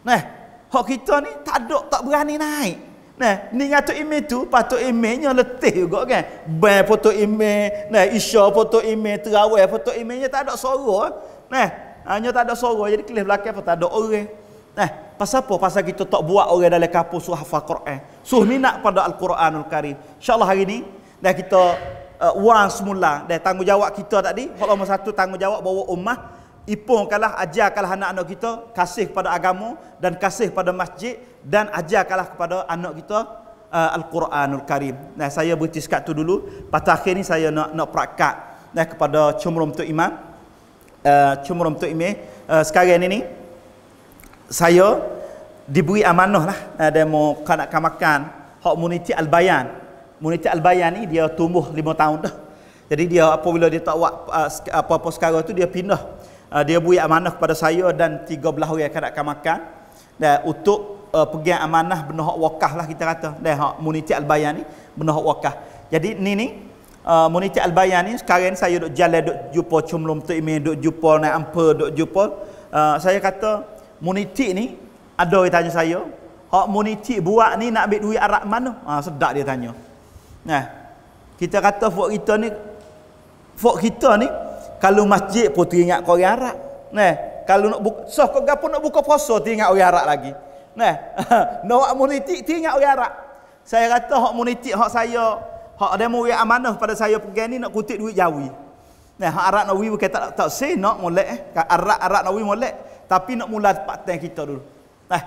nah Hak kita ni tak ada tak berani naik. Nah, ni ngatu email tu, patu emailnya letih juga kan. Bang foto email, nah isya foto email, terawih foto emailnya tak ada suara. Nah, hanya ah, tak ada suara jadi kelas belakang pun tak ada orang. Nah, pasal apa? Pasal kita tak buat orang dalam kapus suruh hafal Quran. Suruh nak pada Al-Quranul Karim. Insya-Allah hari ni dah kita uh, wang semula dah tanggungjawab kita tadi. Kalau nombor satu tanggungjawab bawa ummah kalah ipungkanlah kalah anak-anak kita kasih kepada agama dan kasih kepada masjid dan kalah kepada anak kita uh, al-Quranul Karim. Nah saya berhenti sekat tu dulu. Pada akhir ni saya nak nak praktik nah kepada cumrum tu imam. Uh, cumrum tu imam uh, sekarang ini saya diberi amanah lah uh, dia mau kanak kamakan hak muniti al-bayan. Muniti al-bayan ni dia tumbuh 5 tahun dah. Jadi dia apabila dia tak buat uh, apa-apa sekarang tu dia pindah uh, dia beri amanah kepada saya dan 13 orang yang akan akan makan dan untuk uh, pergi amanah benda hak wakaf lah kita kata dan hak muniti albayan ni benda hak wakaf jadi ni ni uh, muniti albayan ni sekarang saya duk jalan duk jumpa cumlum tu imin duk jumpa naik ampa duk jumpa uh, saya kata muniti ni ada yang tanya saya hak muniti buat ni nak ambil duit arak mana uh, sedap dia tanya nah kita kata fok kita ni fok kita ni kalau masjid pun teringat kau orang Arab nah kalau nak buka sah kau gapo nak buka puasa teringat orang Arab lagi nah nak munitik teringat orang Arab saya kata hak munitik hak saya hak ada mu amanah pada saya pergi ni nak kutik duit jawi nah hak Arab nak wi kata tak tak sih nak molek kan Arab Arab nak wi molek tapi nak mula tempat tank kita dulu nah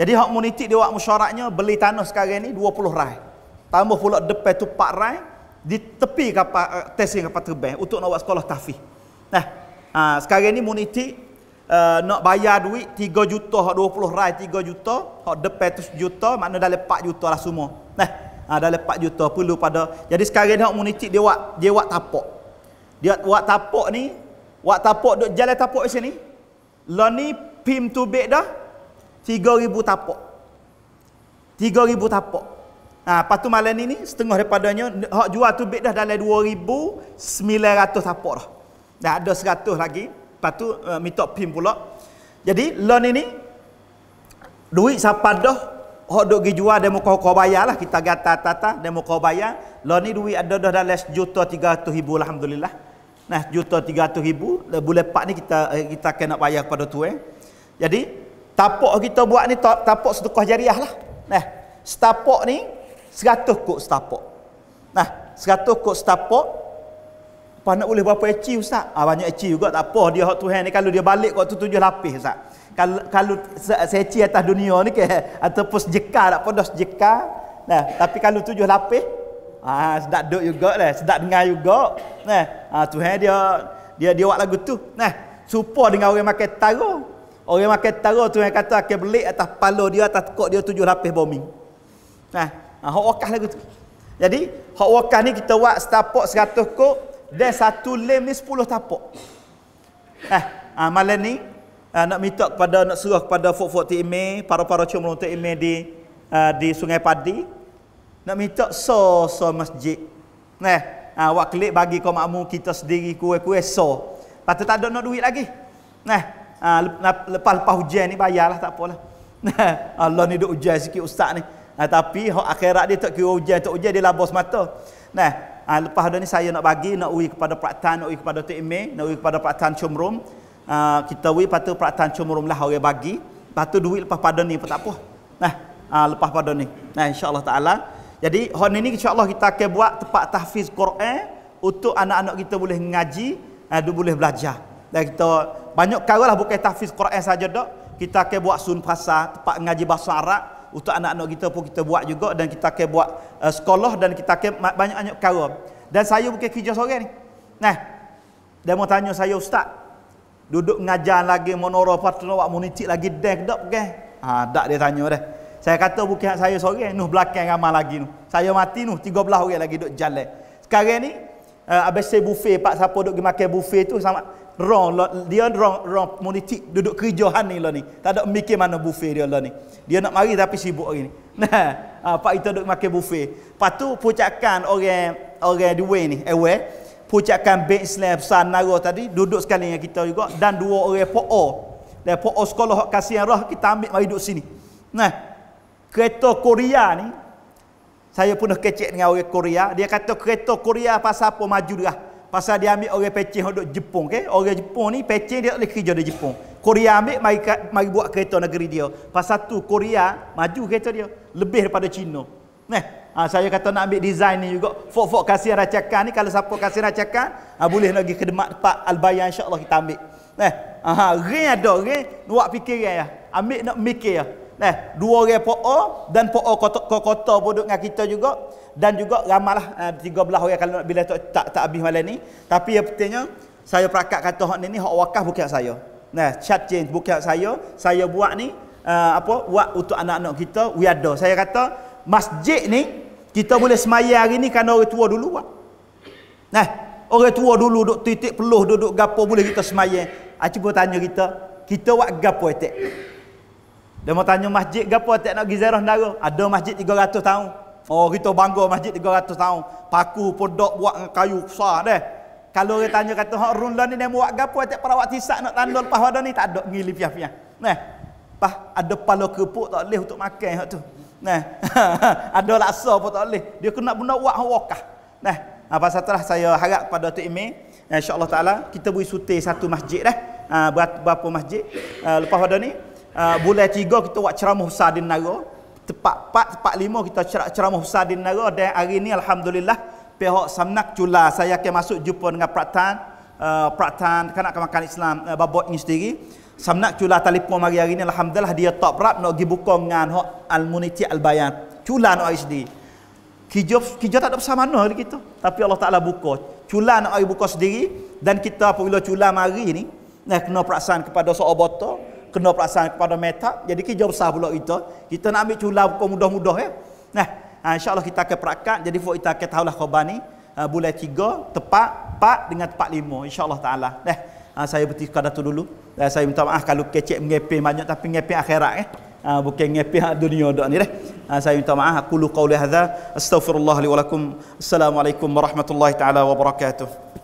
jadi hak munitik dia buat musyaraknya beli tanah sekarang ni 20 rai tambah pula depan tu 4 rai di tepi kapal uh, eh, tesing kapal terbang untuk nak buat sekolah tahfiz Nah, ha, sekarang ni Muniti uh, eh, nak bayar duit 3 juta hak 20 rai 3 juta, hak depan tu juta, makna dah lepak juta lah semua. Nah, ha, dah lepak juta perlu pada. Jadi sekarang ni hak Muniti dia buat dia buat tapak. Dia buat tapak ni, buat tapak duk jalan tapak sini. Lah ni pim tu bek dah 3000 tapak. 3000 tapak. Ha, lepas tu malam ni ni setengah daripadanya hak jual tu bek dah dalam 2900 tapak dah. Dah ada seratus lagi. Lepas tu uh, eh, minta PIN pula. Jadi loan ini duit siapa dah hok dok jual demo kau kau bayar lah kita gata tata demo kau bayar Loan ni duit ada dah dah les juta tiga ratus lah, alhamdulillah nah juta tiga ratus ribu bulan pak ni kita eh, kita kena bayar kepada tu eh jadi tapok kita buat ni tapok sedekah jariah lah nah setapok ni seratus kok setapok nah seratus kok setapok Pak nak boleh berapa achieve ustaz? Ah banyak achieve juga tak apa dia hak Tuhan ni kalau dia balik kau tu tujuh lapis ustaz. Kalau kalau se achieve atas dunia ni ke ataupun sejeka tak apa dah sejeka. Nah, tapi kalau tujuh lapis ah sedap duk juga lah, sedap dengar juga. Nah, ah Tuhan dia dia dia buat lagu tu. Nah, supo dengan orang makan taro. Orang makan taro Tuhan kata akan belik atas palo dia atas tekok dia tujuh lapis bumi. Nah, ah hak wakah lagu tu. Jadi, hak wakah ni kita buat setapak 100 kok dia satu lem ni sepuluh tapak. Eh, ha, malam ni uh, nak minta kepada nak suruh kepada fok-fok Time, para-para cium untuk Time di uh, di Sungai Padi. Nak minta so so masjid. Eh, ha, awak klik bagi kau makmu kita sendiri kue kue so. Patut tak ada nak duit lagi. Nah, eh, ha, lepas-lepas hujan ni bayarlah tak apalah. Allah ni duk hujan sikit ustaz ni. Ha, tapi hak akhirat dia tak kira hujan tak hujan dia labuh semata. Nah, Ha, lepas ada ni saya nak bagi, nak ui kepada Pak Tan, nak ui kepada Tok Imeh, nak ui kepada Pak Tan Cumrum. Ha, ah, kita ui, lepas tu Pak Tan Cumrum lah orang bagi. Lepas tu duit lepas pada ni pun tak apa. Nah, ha, lepas pada ni. Nah, insyaAllah ta'ala. Jadi, hari ni insyaAllah kita akan buat tempat tahfiz Quran untuk anak-anak kita boleh ngaji, ha, dia boleh belajar. Dan kita, banyak kali lah bukan tahfiz Quran saja dok. Kita akan buat sun pasar, tempat ngaji bahasa Arab, untuk anak-anak kita pun kita buat juga dan kita akan buat uh, sekolah dan kita akan banyak-banyak perkara. Dan saya bukan kerja seorang ni. Nah. Dia mau tanya saya ustaz. Duduk ngajar lagi monoro patro wak municik lagi dek dak pegang. Ah ha, dak dia tanya dah. Saya kata bukan saya seorang, nuh belakang ngamal lagi nuh. Saya mati nuh 13 orang lagi duk jalan. Sekarang ni uh, eh, abis saya buffet pak siapa duk makan buffet tu sama wrong Dia wrong, wrong politik duduk kerjohan ni lah ni. Tak ada mikir mana buffet dia lah ni. Dia nak mari tapi sibuk lagi ni. Nah, apa ah, Pak kita duduk makan buffet. Lepas tu pucatkan orang orang dua ni. Eh weh. Pucatkan bank slam sanara tadi. Duduk sekali dengan kita juga. Dan dua orang po'o. Dan po'o sekolah yang kasih yang roh kita ambil mari duduk sini. Nah. Kereta Korea ni. Saya pun dah kecek dengan orang Korea. Dia kata kereta Korea pasal apa maju dia pasal dia ambil orang pecing hok Jepun okey orang Jepun ni pecing dia boleh kerja di Jepun Korea ambil mari, mari buat kereta negeri dia pasal tu Korea maju kereta dia lebih daripada Cina neh ha, saya kata nak ambil design ni juga fok-fok kasih racakan ni kalau siapa kasih racakan ha, boleh nak pergi ke demak tempat albayan insyaallah kita ambil neh ha ring ada ring nuak fikiran ya ambil nak mikir ya neh dua orang po'o dan po'o kota-kota pun duduk dengan kita juga dan juga ramalah uh, eh, 13 orang kalau bila tak tak, tak habis malam ni tapi yang pentingnya saya perakat kata hak ni ni hak wakaf bukan saya nah chat change bukan saya saya buat ni eh, apa buat untuk anak-anak kita we ada saya kata masjid ni kita boleh semaya hari ni kan orang tua dulu buat nah orang tua dulu duduk titik peluh duduk gapo boleh kita semaya ah cuba tanya kita kita buat gapo etek dia mau tanya masjid gapo etek nak pergi ziarah ada masjid 300 tahun Oh kita bangga masjid 300 tahun. Paku podok buat dengan kayu besar deh. Kalau orang tanya kata hak runlan ni nak buat gapo atik perawat tisak nak tandul pas ni tak ada ngili pia-pia. Neh. Pas ada pala kepuk tak boleh untuk makan hak tu. Neh. ada laksa pun tak boleh. Dia kena benda buat hak wakah. Neh. apa ha, setelah saya harap pada Tok Imi ya, insya-Allah taala kita beri sute satu masjid deh Ha berapa masjid? Ha, lepas pada ni ha, bulan 3 kita buat ceramah besar di negara tepat 4, tepat Lima kita ceramah besar di negara dan hari ini Alhamdulillah pihak Samnak Jula saya akan masuk jumpa dengan pratan uh, eh, Praktan Kanak-Kanakan Islam uh, Babot ni sendiri Samnak Jula telefon hari, hari ini Alhamdulillah dia top rap nak pergi buka dengan Al-Muniti Al-Bayan Jula nak hari sendiri Kijab, kijab tak ada besar mana hari kita tapi Allah Ta'ala buka Jula nak hari buka sendiri dan kita apabila Jula mari ini nak kena perasaan kepada seorang botol kena perasaan kepada meta jadi kita jauh pula kita kita nak ambil cula bukan mudah-mudah ya nah ha, insyaallah kita akan perakat jadi fok kita akan tahulah korban ni ha, bulan 3 tepat 4 dengan tepat 5 insyaallah taala nah ha, saya betul sekadar tu dulu dan saya minta maaf kalau kecek mengepe banyak tapi mengepe akhirat eh ha, bukan mengepe dunia dok ni deh ha, saya minta maaf aku lu qauli hadza astaghfirullah li wa lakum assalamualaikum warahmatullahi taala wabarakatuh